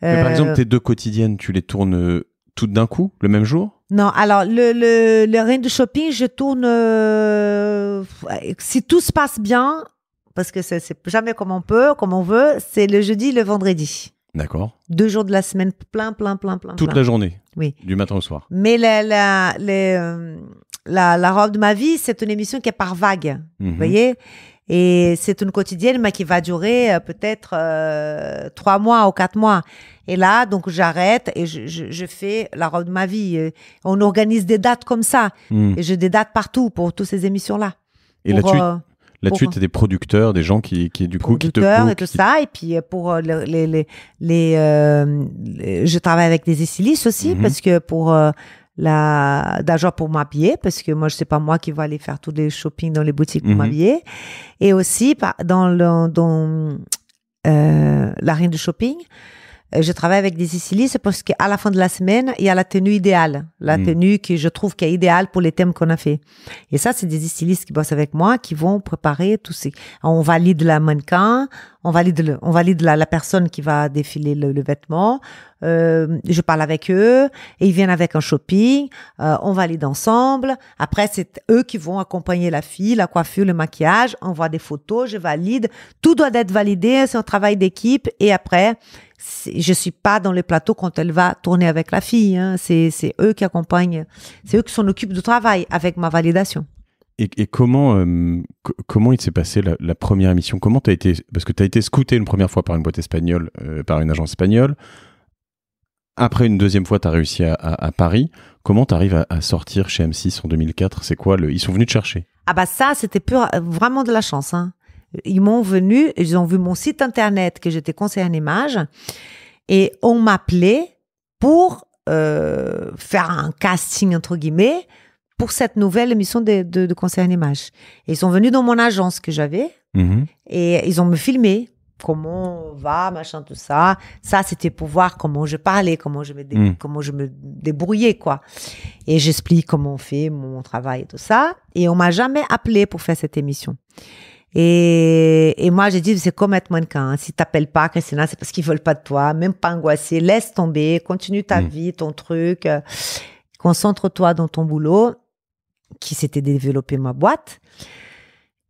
par exemple, tes deux quotidiennes, tu les tournes toutes d'un coup, le même jour non, alors le, le, le du shopping, je tourne. Euh, si tout se passe bien, parce que c'est jamais comme on peut, comme on veut, c'est le jeudi, le vendredi. D'accord. Deux jours de la semaine, plein, plein, plein, plein. Toute la journée, Oui. du matin au soir. Mais euh, la, la, robe de ma vie, c'est une émission qui est par vague. Vous mhm. voyez Et c'est une quotidienne, mais qui va durer euh, peut-être trois mois ou quatre mois. Et là, donc j'arrête et je, je, fais la robe de ma vie. on organise des dates comme ça. Hmm. Et j'ai des dates partout pour toutes ces émissions-là. Et là-dessus, là euh, des producteurs, des gens qui, qui du coup, qui te producteurs et tout ça. Et puis euh, pour euh, les, les, les, je travaille avec des stylistes aussi mhm. parce que pour la d'argent pour m'habiller parce que moi je sais pas moi qui va aller faire tous les shopping dans les boutiques pour mhm. m'habiller et aussi dans le, dans euh, l'arène de shopping euh, je travaille avec des stylistes parce qu'à la fin de la semaine, il y a la tenue idéale, la hmm. tenue que je trouve qui est idéale pour les thèmes qu'on a fait. Et ça, c'est des stylistes qui bossent avec moi, qui vont préparer tout ça. On valide la mannequin, on valide, le, on valide la, personne qui va défiler le, vêtement. Euh, je parle avec eux et ils viennent avec un shopping. Euh, on valide ensemble. Après, c'est eux qui vont accompagner la fille, la coiffure, le maquillage. On voit des photos, je valide. Tout doit être validé. C'est un travail d'équipe. Et après, je ne suis pas dans le plateau quand elle va tourner avec la fille. Hein. C'est, eux qui accompagnent, c'est eux qui s'en occupent du travail avec ma validation. Et, comment, euh, comment il s'est passé la, première émission Comment tu as été. Parce que tu as été scouté une première fois par une boîte espagnole, euh, par une agence espagnole. Après, une deuxième fois, tu as réussi à, Paris. Comment tu arrives à, sortir chez M6 en 2004 C'est quoi Ils sont venus te chercher Ah, bah ça, c'était vraiment de la chance. Hein. Ils m'ont venu, ils ont vu mon site internet que j'étais concerné en image et on m'appelait pour euh, faire un casting entre guillemets pour cette nouvelle émission de, de, de image. ils sont venus dans mon agence que j'avais mm-hmm. et ils ont me filmé comment on va, machin, tout ça. Ça, c'était pour voir comment je parlais, comment je me, mm. comment je me débrouillais, quoi. Et j'explique comment on fait mon travail et tout ça. Et on m'a jamais appelé pour faire cette émission. Et, et moi, j'ai dit, c'est comme être mannequin. Hein. Si t'appelles pas, Christina, c'est parce qu'ils veulent pas de toi. Même pas angoisser, Laisse tomber. Continue ta mm. vie, ton truc. Concentre-toi dans ton boulot qui s'était développé ma boîte.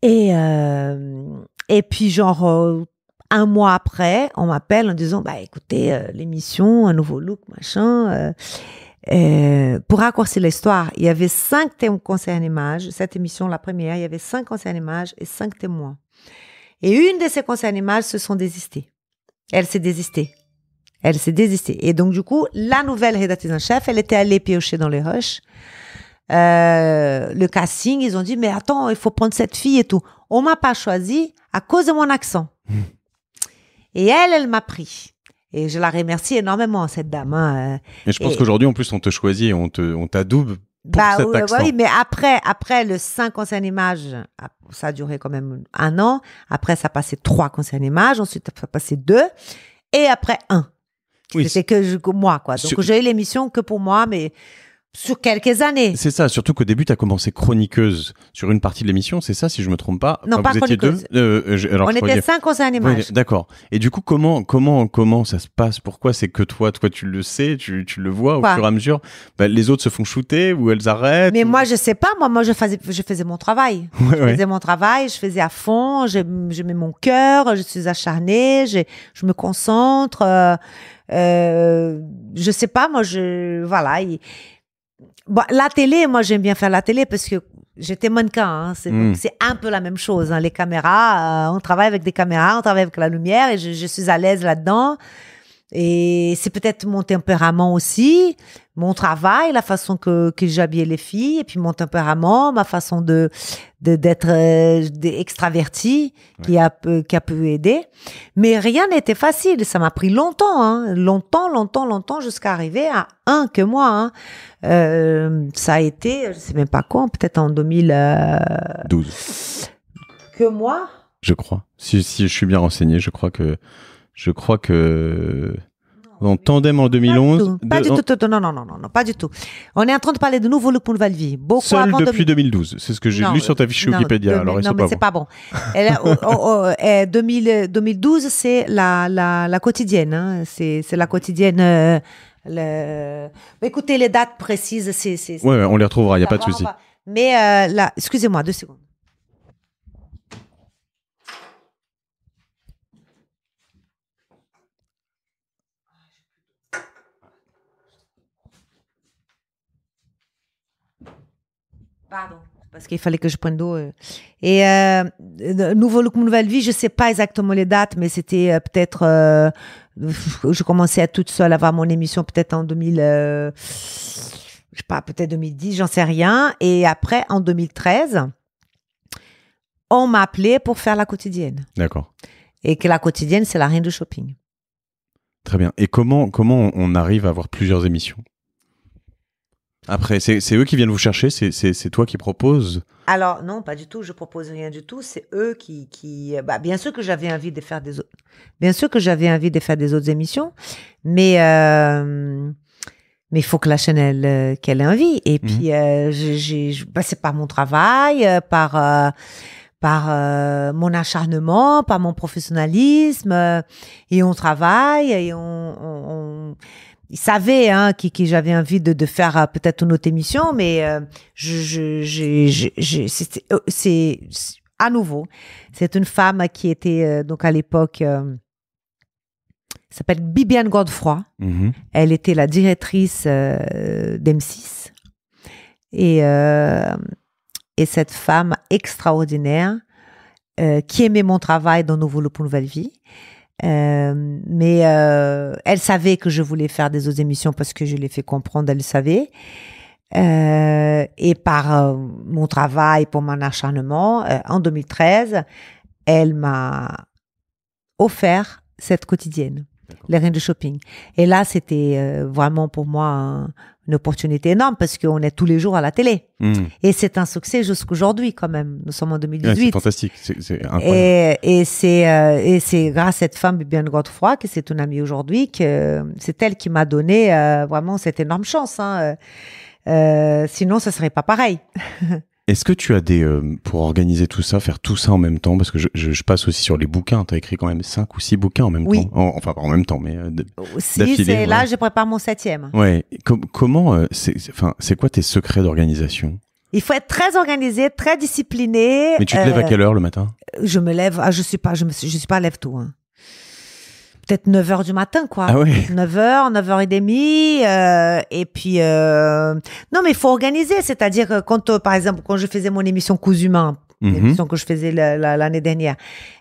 Et, euh, et puis, genre, euh, un mois après, on m'appelle en disant, bah, écoutez, euh, l'émission, un nouveau look, machin. Euh, pour raccourcir l'histoire, il y avait cinq témoins concernant images. Cette émission, la première, il y avait cinq concernant en images et cinq témoins. Et une de ces concernant en images se sont désistées. Elle s'est désistée. Elle s'est désistée. Et donc, du coup, la nouvelle rédactrice en chef, elle était allée piocher dans les rushs. Euh, le casting, ils ont dit, mais attends, il faut prendre cette fille et tout. On m'a pas choisi à cause de mon accent. Hmm. Et elle, elle m'a pris. Et je la remercie énormément, cette dame. Hein, euh, mais je pense qu'aujourd'hui, en plus, on te choisit, on te, on t'adoube pour bah cet Oui, mais après, après le 5 concerts images, ah, ça a duré quand même un an. Après, ça passait trois concerts images. Ensuite, ça passait deux. Et après, un. C'était que moi, quoi. Donc, j'ai eu l'émission que pour moi, mais sur quelques années. C'est ça, surtout qu'au début, tu as commencé chroniqueuse sur une partie de l'émission, c'est ça, si je me trompe pas. Non, pas chroniqueuse. On était cinq, on s'est D'accord. Et du coup, comment, comment, comment ça se passe Pourquoi c'est que toi, toi, tu le sais, tu, le vois au fur et à mesure bah, Les autres se font shooter ou elles arrêtent Mais moi, je sais pas. Moi, moi je, faisais, je faisais mon travail. je faisais mon travail, je faisais à fond, je, mets mon cœur, je suis acharnée, je, me concentre. Euh, ne euh, je sais pas, moi, je. Voilà la télé, moi j'aime bien faire la télé parce que j'étais mannequin, hein. hmm. c'est un peu la même chose. Hein, les caméras, euh, on travaille avec des caméras, on travaille avec la lumière et je, je suis à l'aise là-dedans. Et c'est peut-être mon tempérament aussi, mon travail, la façon que, j'habillais les filles, et puis mon tempérament, ma façon de d'être extraverti, euh, extravertie qui a qui a pu aider. Mais rien n'était facile. Ça m'a pris longtemps, hein, longtemps, longtemps, longtemps, jusqu'à arriver à un que moi. Hein. Euh, ça a été, je sais même pas quand, peut-être en 2012. Euh, que moi. Je crois. Si, si je suis bien renseigné, je crois que je crois que en tandem en 2011. Pas du tout. Non, non, non, non, pas du tout. On est en train de parler de nouveau le pont Valvi. Beaucoup Seul depuis 2012. C'est ce que j'ai lu sur ta fiche Wikipédia. alors, c'est pas bon. 2012, eh, c'est la, la, quotidienne. Hein. C'est, la quotidienne. Euh, écoutez, les dates précises, c'est. Oui, on les retrouvera, il n'y a pas de souci. Mais euh, là, excusez-moi, deux secondes. Parce qu'il fallait que je prenne d'eau. Euh. Et euh, Nouveau Look, Nouvelle Vie, je sais pas exactement les dates, mais c'était euh, peut-être. je commençais à toute seule à avoir mon émission peut-être en 2000. je sais pas, peut-être 2010, j'en sais rien. Et après, en 2013, on m'a appelé pour faire la quotidienne. D'accord. Et que la quotidienne, c'est la reine du shopping. Très bien. Et comment, comment on arrive à avoir plusieurs émissions après, c'est eux qui viennent vous chercher, c'est toi qui proposes Alors non, pas du tout, je propose rien du tout, c'est eux qui... Bah, bien sûr que j'avais envie de faire des autres... Bien sûr que j'avais envie de faire des autres émissions, mais... Euh, mais il faut que la chaîne elle qu'elle ait envie et mhm. puis euh, bah, c'est par mon travail euh, par par mon acharnement, par mon professionnalisme. et on travaille et on, il savait hein, que, j'avais envie de, faire euh, peut-être une autre émission, mais euh, euh, c'est à nouveau, c'est une femme qui était donc à l'époque s'appelle Bibiane Godefroy. Mm-hmm. Elle était la directrice d'M6 et cette femme extraordinaire qui aimait mon travail dans Nouveau le pour nouvelle vie euh, mais euh, elle savait que je voulais faire des autres émissions parce que je l'ai fait comprendre, elle savait. Euh, et par mon travail, pour mon acharnement, en 2013, elle m'a offert cette quotidienne les reines de shopping. Et là, c'était euh, vraiment pour moi une opportunité énorme parce qu'on est tous les jours à la télé. Hmm. Et c'est un succès jusqu'aujourd'hui quand même. Nous sommes en 2018. c'est fantastique, c'est incroyable. Euh, et, c'est grâce à cette femme, Bibiane Godefroy, qui c'est une amie aujourd'hui, que euh, c'est elle qui m'a donné vraiment cette énorme chance. Hein. sinon, ce serait pas pareil. Est-ce que tu as des euh, pour organiser tout ça, faire tout ça en même temps parce que je, passe aussi sur les bouquins. Tu as écrit quand même 5 ou six bouquins en même temps. Enfin, enfin en même temps, mais euh, oh, si, c'est là je prépare mon septième. Oui. comment euh, c'est enfin c'est quoi tes secrets d'organisation il faut être très organisé, très discipliné. Mais tu te lèves à quelle heure le matin Je me lève, ah, je suis pas, je, suis, je suis pas lève tout Hein peut-être 9 heures du matin, quoi. 9 ah heures, 9 h et demie, euh, et puis euh, non, mais il faut organiser. C'est-à-dire que quand, euh, par exemple, quand je faisais mon émission Cousumain, mm l'émission que je faisais l'année dernière,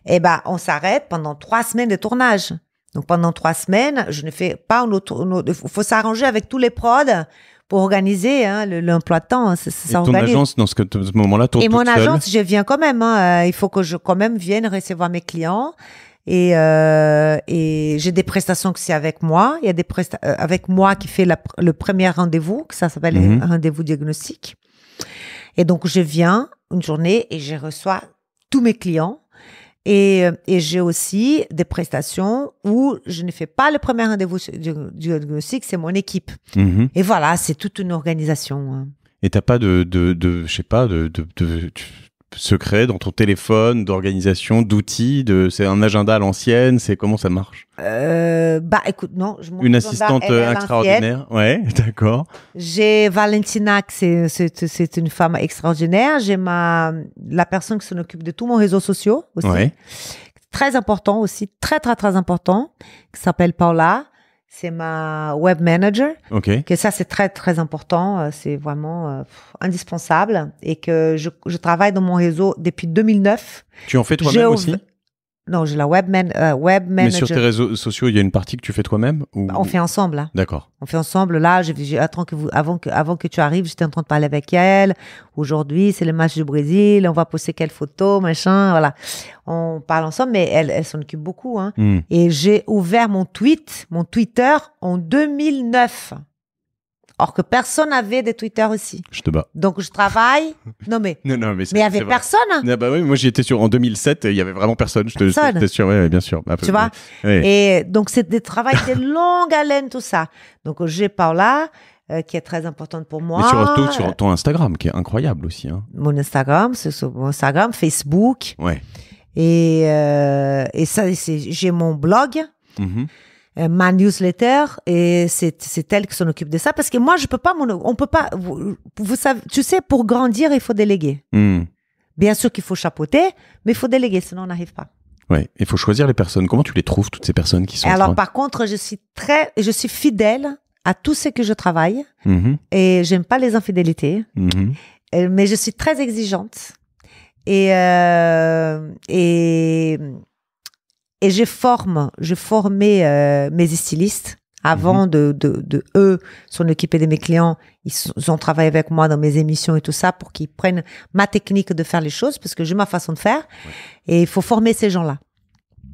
eh ben, on s'arrête pendant trois semaines de tournage. Donc pendant trois semaines, je ne fais pas Il faut s'arranger avec tous les prods pour organiser hein, l'emploi de temps. Hein, ça, et ton agence, dans ce, moment-là, tourne Et mon agence, je viens quand même. Hein, il faut que je quand même vienne recevoir mes clients et, euh, et j'ai des prestations que c'est avec moi. Il y a des prestations euh, avec moi qui fait le premier rendez-vous, que ça s'appelle mhm. rendez-vous diagnostique. Et donc je viens une journée et je reçois tous mes clients. Et, euh, et j'ai aussi des prestations où je ne fais pas le premier rendez-vous diagnostique, c'est mon équipe. Mhm. Et voilà, c'est toute une organisation. Hein. Et t'as pas de, de, de je sais pas, de, de secret dans ton téléphone, d'organisation, d'outils de... C'est un agenda à l'ancienne C'est comment ça marche euh, Bah écoute, non. Une assistante euh, extraordinaire Ouais, d'accord. J'ai Valentina, c'est une femme extraordinaire. J'ai ma la personne qui s'en occupe de tous mon réseau social aussi. Ouais. Très important aussi, très très très important, qui s'appelle Paula c'est ma web manager. Okay. Que ça, c'est très, très important. Euh, c'est vraiment euh, indispensable. Et que je, je, travaille dans mon réseau depuis 2009. Tu en fais toi-même aussi non, j'ai la webman, euh, web manager. Mais sur tes réseaux sociaux, il y a une partie que tu fais toi-même ou... Bah, on fait ensemble. Hein. D'accord. On fait ensemble. Là, j'ai attends que vous, avant, que, avant que tu arrives, j'étais en train de parler avec elle. Aujourd'hui, c'est le match du Brésil. On va poster quelle photo, machin. Voilà. On parle ensemble, mais elle, elle s'en occupe beaucoup. Hein. Hmm. Et j'ai ouvert mon tweet, mon Twitter en 2009. Alors que personne avait des Twitter aussi. Je te bats. Donc je travaille. Non mais. mais, il y avait personne. Hein. Ah, bah oui, moi j'étais sur en 2007 il y avait vraiment personne. Je te, personne. Je sûr, bien sûr. tu vois. Et donc c'est des travail de longue haleine tout ça. Donc euh, j'ai Paula. là euh, qui est très importante pour moi. Mais surtout sur ton Instagram, qui est incroyable aussi. Hein. Mon Instagram, c'est sur mon Instagram, Facebook. Ouais. Et, euh, et ça, j'ai mon blog. Mm-hmm. Euh, ma newsletter et c'est c'est elle qui s'en occupe de ça parce que moi je peux pas on peut pas vous, savez tu sais pour grandir il faut déléguer hmm. bien sûr qu'il faut chapeauter mais il faut déléguer sinon on n'arrive pas ouais il faut choisir les personnes comment tu les trouves toutes ces personnes qui sont alors par contre je suis très je suis fidèle à tout ce que je travaille mm-hmm. et j'aime pas les infidélités mm-hmm. euh, mais je suis très exigeante et euh, et et je forme, je formais euh, mes stylistes avant mhm. de, de, eux sont équipés de mes clients. Ils, ont travaillé avec moi dans mes émissions et tout ça pour qu'ils prennent ma technique de faire les choses parce que j'ai ma façon de faire. Et il faut former ces gens-là.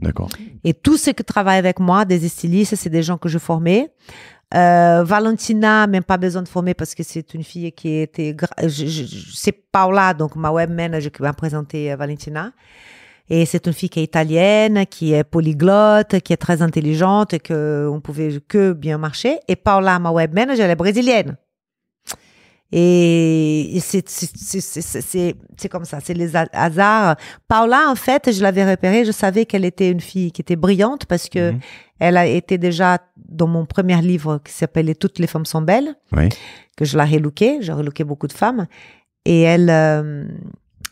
D'accord. Et tous ceux qui travaillent avec moi, des stylistes, c'est des gens que je formais. Euh, Valentina, même pas besoin de former parce que c'est une fille qui était, c'est Paula, donc ma web manager qui m'a présenté euh, Valentina. Et c'est une fille qui est italienne, qui est polyglotte, qui est très intelligente, et que on pouvait que bien marcher. Et Paula, ma web manager, elle est brésilienne. Et c'est comme ça, c'est les hasards. Paula, en fait, je l'avais repérée, je savais qu'elle était une fille qui était brillante parce que mhm. elle a été déjà dans mon premier livre qui s'appelait Toutes les femmes sont belles, oui. que je l'ai relooké, j'ai relooké beaucoup de femmes. Et elle, euh,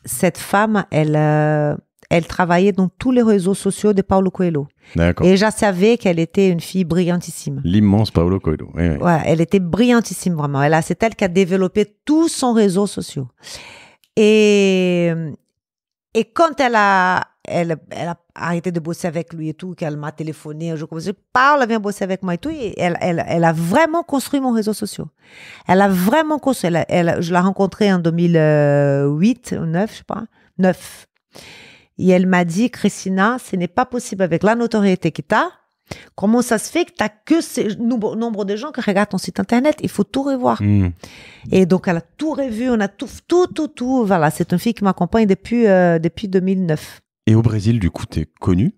cette femme, elle, euh, elle travaillait dans tous les réseaux sociaux de Paulo Coelho. Et je savais qu'elle était une fille brillantissime. L'immense Paulo Coelho. elle était brillantissime vraiment. Elle c'est elle qui a développé tout son réseau social. Et et quand elle a elle, a arrêté de bosser avec lui et tout, qu'elle m'a téléphoné, je commençais, parle, viens bosser avec moi et tout. elle, elle, a vraiment construit mon réseau social. Elle a vraiment construit. je l'ai rencontrée en 2008, ou 9, je sais pas, 9. Et elle m'a dit, Christina, ce n'est pas possible avec la notoriété que tu Comment ça se fait que tu n'as que ce nombre de gens qui regardent ton site internet Il faut tout revoir. Hmm. Et donc, elle a tout revu, on a tout, tout, tout, tout. Voilà, c'est une fille qui m'accompagne depuis, euh, depuis 2009. Et au Brésil, du coup, tu es connue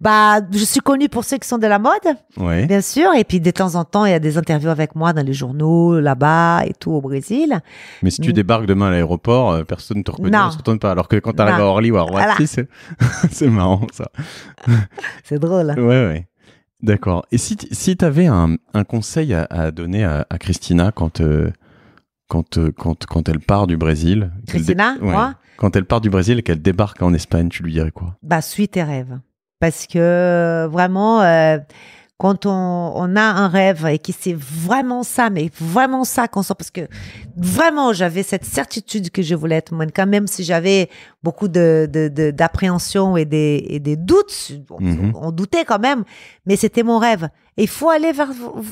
bah, je suis connue pour ceux qui sont de la mode, oui. bien sûr. Et puis de temps en temps, il y a des interviews avec moi dans les journaux là-bas et tout au Brésil. Mais si tu mm. débarques demain à l'aéroport, euh, personne ne te reconnaît, on retourne pas. Alors que quand tu arrives à Orly ou à Roissy, c'est... marrant ça. c'est drôle. Oui, hein. Ouais, ouais. D'accord. Et si tu avais un, conseil à, donner à, Christina quand, euh, quand, euh, quand, quand elle part du Brésil, Christina, moi, quand elle part du Brésil et qu'elle débarque en Espagne, tu lui dirais quoi Bah, suis tes rêves. Parce que euh, vraiment, euh, quand on, on, a un rêve et que c'est vraiment ça, mais vraiment ça qu'on sent, parce que vraiment, j'avais cette certitude que je voulais être quand même si j'avais beaucoup de, d'appréhension de, d'appréhension et des, et des doutes, mhm. on, on doutait quand même, mais c'était mon rêve. Et il faut aller vers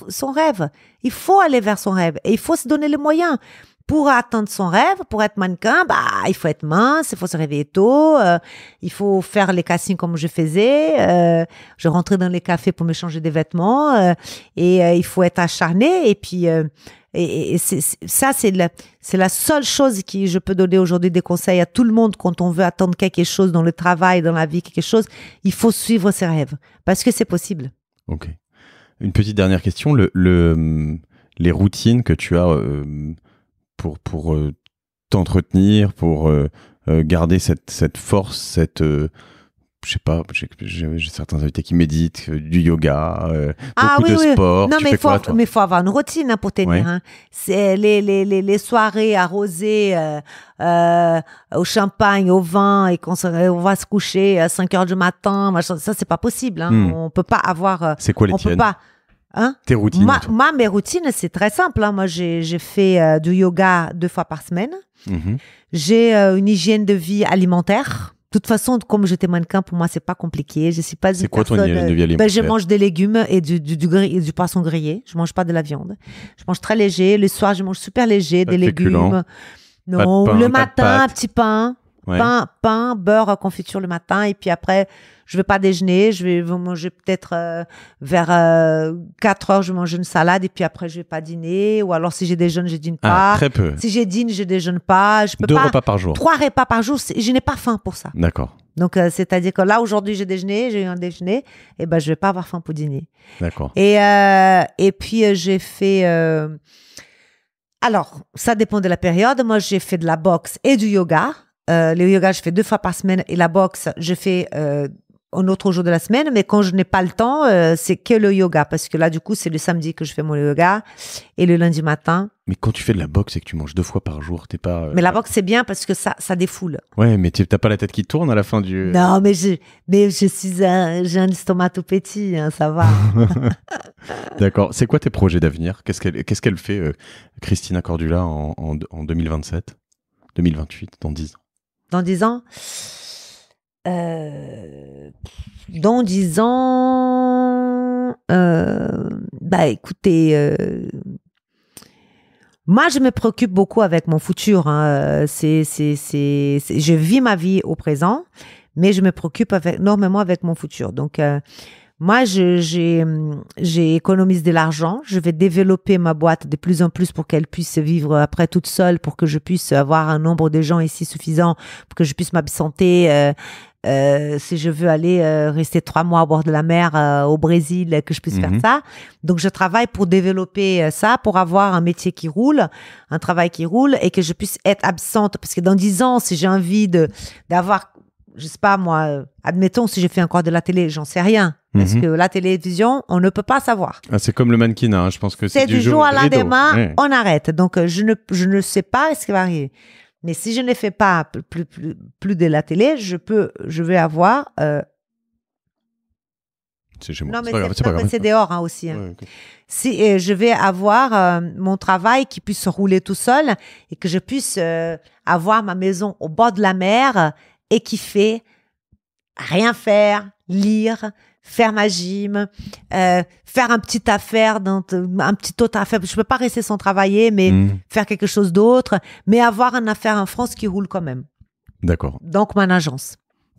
son rêve. Il faut aller vers son rêve. Et il faut se donner les moyens pour atteindre son rêve, pour être mannequin, bah, il faut être mince, il faut se réveiller tôt, euh, il faut faire les castings comme je faisais. Euh, je rentrais dans les cafés pour me changer des vêtements euh, et il faut être acharné. Et puis et, ça, c'est la, c'est la seule chose qui je peux donner aujourd'hui des conseils à tout le monde quand on veut attendre quelque chose dans le travail, dans la vie, quelque chose. Il faut suivre ses rêves parce que c'est possible. Ok. Une petite dernière question. Hum, les routines que tu as pour, pour euh, t'entretenir, pour euh, euh, garder cette, cette force, cette je sais pas, j'ai certains invités qui méditent, du yoga, ah, beaucoup oui, de oui. Non, mais il faut, avoir une routine hein, pour tenir. Hein. C'est les, les, les, soirées arrosées au champagne, au vin, et qu'on on va se coucher à 5 heures du matin, ça, c'est pas possible. Hein. Hmm. On peut pas avoir. C'est quoi les Hein? Tes routines. Ma, mes routines, c'est très simple. Hein. Moi, j'ai fait euh, du yoga deux fois par semaine. Mm-hmm. J'ai euh, une hygiène de vie alimentaire. De toute façon, comme j'étais mannequin, pour moi, c'est pas compliqué. Je suis pas. C'est quoi ton hygiène de euh, vie ben, alimentaire Je mange des légumes et du, du, du, poisson grillé. Je mange pas de la viande. Je mange très léger. Le soir, je mange super léger, des légumes. Non, le matin, un petit pain. Pain, pain, beurre, confiture le matin. Et puis après, je vais pas déjeuner, je vais manger peut-être euh, vers 4 euh, heures, je mange une salade et puis après je vais pas dîner. Ou alors si j'ai déjeune, je dîne ah, pas. très peu. Si j'ai dîne, je déjeune pas. Je peux Deux pas, repas par jour. Trois repas par jour, je n'ai pas faim pour ça. D'accord. Donc euh, c'est-à-dire que là aujourd'hui j'ai déjeuné, j'ai eu un déjeuner, et eh ben je vais pas avoir faim pour dîner. D'accord. Et et puis j'ai fait. Alors, ça dépend de la période. Moi, j'ai fait de la boxe et du yoga. le yoga, je fais deux fois par semaine et la boxe, je fais un autre jour de la semaine, mais quand je n'ai pas le temps, euh, c'est que le yoga, parce que là, du coup, c'est le samedi que je fais mon yoga et le lundi matin. Mais quand tu fais de la boxe et que tu manges deux fois par jour, t'es pas. Euh, mais la boxe, c'est bien parce que ça, ça défoule. Ouais, mais t'as pas la tête qui tourne à la fin du. Euh, non, mais je, mais je suis un, j'ai un estomac tout petit, hein, ça va. D'accord. C'est quoi tes projets d'avenir Qu'est-ce qu'elle, qu'est-ce qu'elle fait, Christina Cordula, en, en 2027, 2028, dans 10 ans Dans 10 ans euh, dans dix ans, euh, bah écoutez, euh, moi je me préoccupe beaucoup avec mon futur. Hein. Euh, c'est, c'est, c'est, je vis ma vie au présent, mais je me préoccupe avec, énormément avec mon futur. Donc euh, moi, j'ai économisé de l'argent. Je vais développer ma boîte de plus en plus pour qu'elle puisse vivre après toute seule, pour que je puisse avoir un nombre de gens ici suffisant, pour que je puisse m'absenter euh, si je veux aller euh, rester trois mois au bord de la mer euh, au Brésil, que je puisse faire mhm. ça. Donc je travaille pour développer ça, pour avoir un métier qui roule, un travail qui roule et que je puisse être absente. Parce que dans dix ans, si j'ai envie de d'avoir, je sais pas moi, admettons si j'ai fait encore de la télé, j'en sais rien. Mhm. Parce que la télévision, on ne peut pas savoir. Ah, c'est comme le mannequin, hein. je pense que c'est du, du jour, à lendemain, on arrête. Donc je ne, je ne sais pas ce qui va arriver. Mais si je ne fais pas plus, plus, de la télé, je peux, je vais avoir. C'est Non, mais c'est dehors hein, aussi. Hein. Si euh, je vais avoir euh, mon travail qui puisse rouler tout seul et que je puisse euh, avoir ma maison au bord de la mer et qui fait rien faire, lire, faire ma gym, euh, faire un petit affaire, dans un petit autre affaire. Je peux pas rester sans travailler, mais mmh. faire quelque chose d'autre, mais avoir une affaire en France qui roule quand même. D'accord. Donc mon agence.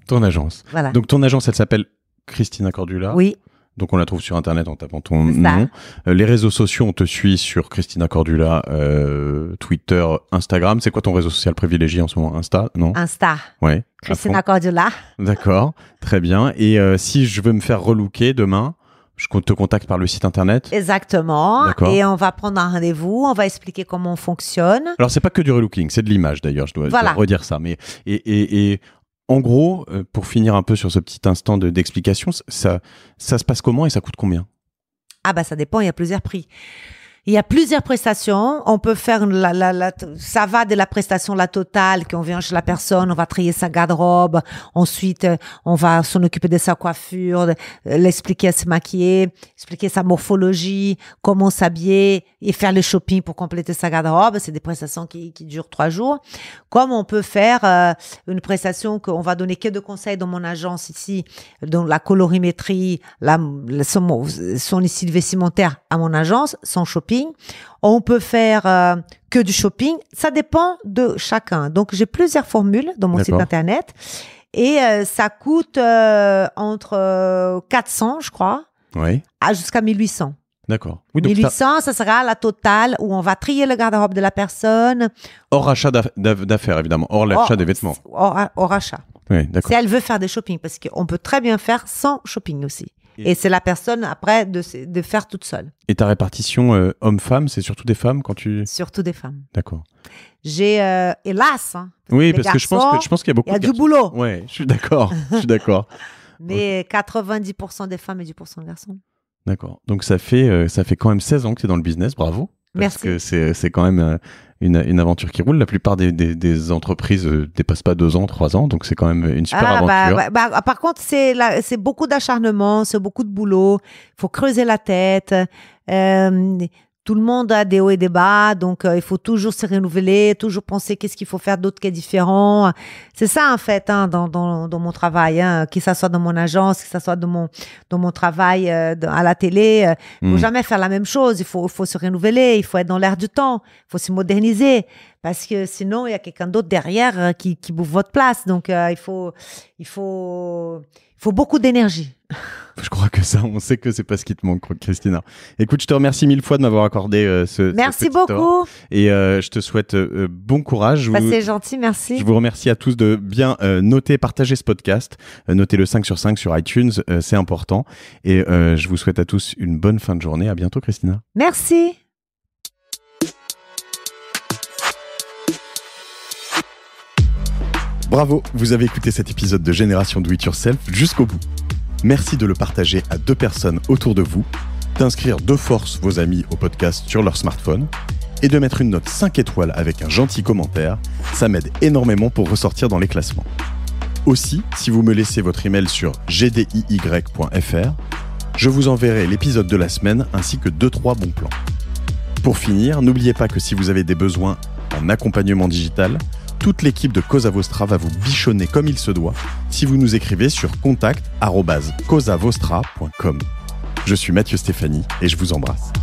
Ton agence. Voilà. Donc ton agence, elle s'appelle Christine Cordula. Oui. Donc on la trouve sur internet en tapant ton nom. Euh, les réseaux sociaux, on te suit sur Christina Cordula, euh, Twitter, Instagram. C'est quoi ton réseau social privilégié en ce moment Insta, non Insta. Ouais. Christina Cordula. D'accord, très bien. Et euh, si je veux me faire relooker demain, je te contacte par le site internet. Exactement. Et on va prendre un rendez-vous, on va expliquer comment on fonctionne. Alors c'est pas que du relooking, c'est de l'image d'ailleurs. Je dois, voilà. redire ça. Mais et, et, et en gros, euh, pour finir un peu sur ce petit instant d'explication, ça, ça se passe comment et ça coûte combien Ah bah ça dépend, il y a plusieurs prix. Il y a plusieurs prestations. On peut faire la, la, la, ça va de la prestation la totale, qu'on vient chez la personne, on va trier sa garde-robe, ensuite euh, on va s'en occuper de sa coiffure, euh, l'expliquer à se maquiller, expliquer sa morphologie, comment s'habiller et faire le shopping pour compléter sa garde-robe. C'est des prestations qui, qui, durent trois jours. Comme on peut faire euh, une prestation qu'on va donner que de conseils dans mon agence ici, dans la colorimétrie, la, son, son style vestimentaire à mon agence, son shopping on peut faire euh, que du shopping. Ça dépend de chacun. Donc j'ai plusieurs formules dans mon site internet et euh, ça coûte euh, entre 400, je crois, à jusqu'à 1800. D'accord. 1800, ça sera la totale où on va trier le garde-robe de la personne. Hors achat d'affaires, évidemment. Hors l'achat des vêtements. Hors, achat. Oui, si elle veut faire des shopping, parce qu'on peut très bien faire sans shopping aussi. Et, c'est la personne après de, faire toute seule. Et ta répartition euh, homme-femme, c'est surtout des femmes quand tu. Surtout des femmes. D'accord. J'ai, euh, hélas. Hein, oui, parce que je pense que je pense qu'il y a beaucoup. Il y a du boulot. Ouais, je suis d'accord. je suis d'accord. Mais 90% des femmes et 10% des garçons. D'accord. Donc ça fait euh, ça fait quand même 16 ans que tu es dans le business. Bravo. Parce Merci. que c'est quand même une, aventure qui roule. La plupart des, entreprises ne euh, dépassent pas deux ans, trois ans, donc c'est quand même une super ah, bah, aventure. Bah, bah, par contre, c'est beaucoup d'acharnement, c'est beaucoup de boulot. Il faut creuser la tête. Euh, tout le monde a des hauts et des bas, donc euh, il faut toujours se renouveler, toujours penser qu'est-ce qu'il faut faire d'autre qui est différent. C'est ça en fait hein, dans, mon travail, hein, que ça soit dans mon agence, que ça soit dans mon dans mon travail euh, à la télé, ne euh, faut hmm. jamais faire la même chose. Il faut se renouveler, il faut être dans l'air du temps, il faut se moderniser parce que sinon il y a quelqu'un d'autre derrière qui, qui bouffe votre place. Donc il faut il faut il faut beaucoup d'énergie. Je crois que ça, on sait que c'est pas ce qui te manque, Christina. Écoute, je te remercie mille fois de m'avoir accordé euh, ce. Merci beaucoup. Et euh, je te souhaite euh, bon courage. Bah, c'est gentil, merci. Je vous remercie à tous de bien noter, partager ce podcast. notez le 5 sur 5 sur iTunes, c'est important. Et je vous souhaite à tous une bonne fin de journée. À bientôt, Christina. Merci. Bravo, vous avez écouté cet épisode de Génération Do It Yourself jusqu'au bout. Merci de le partager à deux personnes autour de vous, d'inscrire de force vos amis au podcast sur leur smartphone et de mettre une note 5 étoiles avec un gentil commentaire. Ça m'aide énormément pour ressortir dans les classements. Aussi, si vous me laissez votre email sur gdiy.fr, je vous enverrai l'épisode de la semaine ainsi que 2-3 bons plans. Pour finir, n'oubliez pas que si vous avez des besoins en accompagnement digital, toute l'équipe de Cosa Vostra va vous bichonner comme il se doit si vous nous écrivez sur contact@cosavostra.com. Je suis Mathieu Stéphanie et je vous embrasse.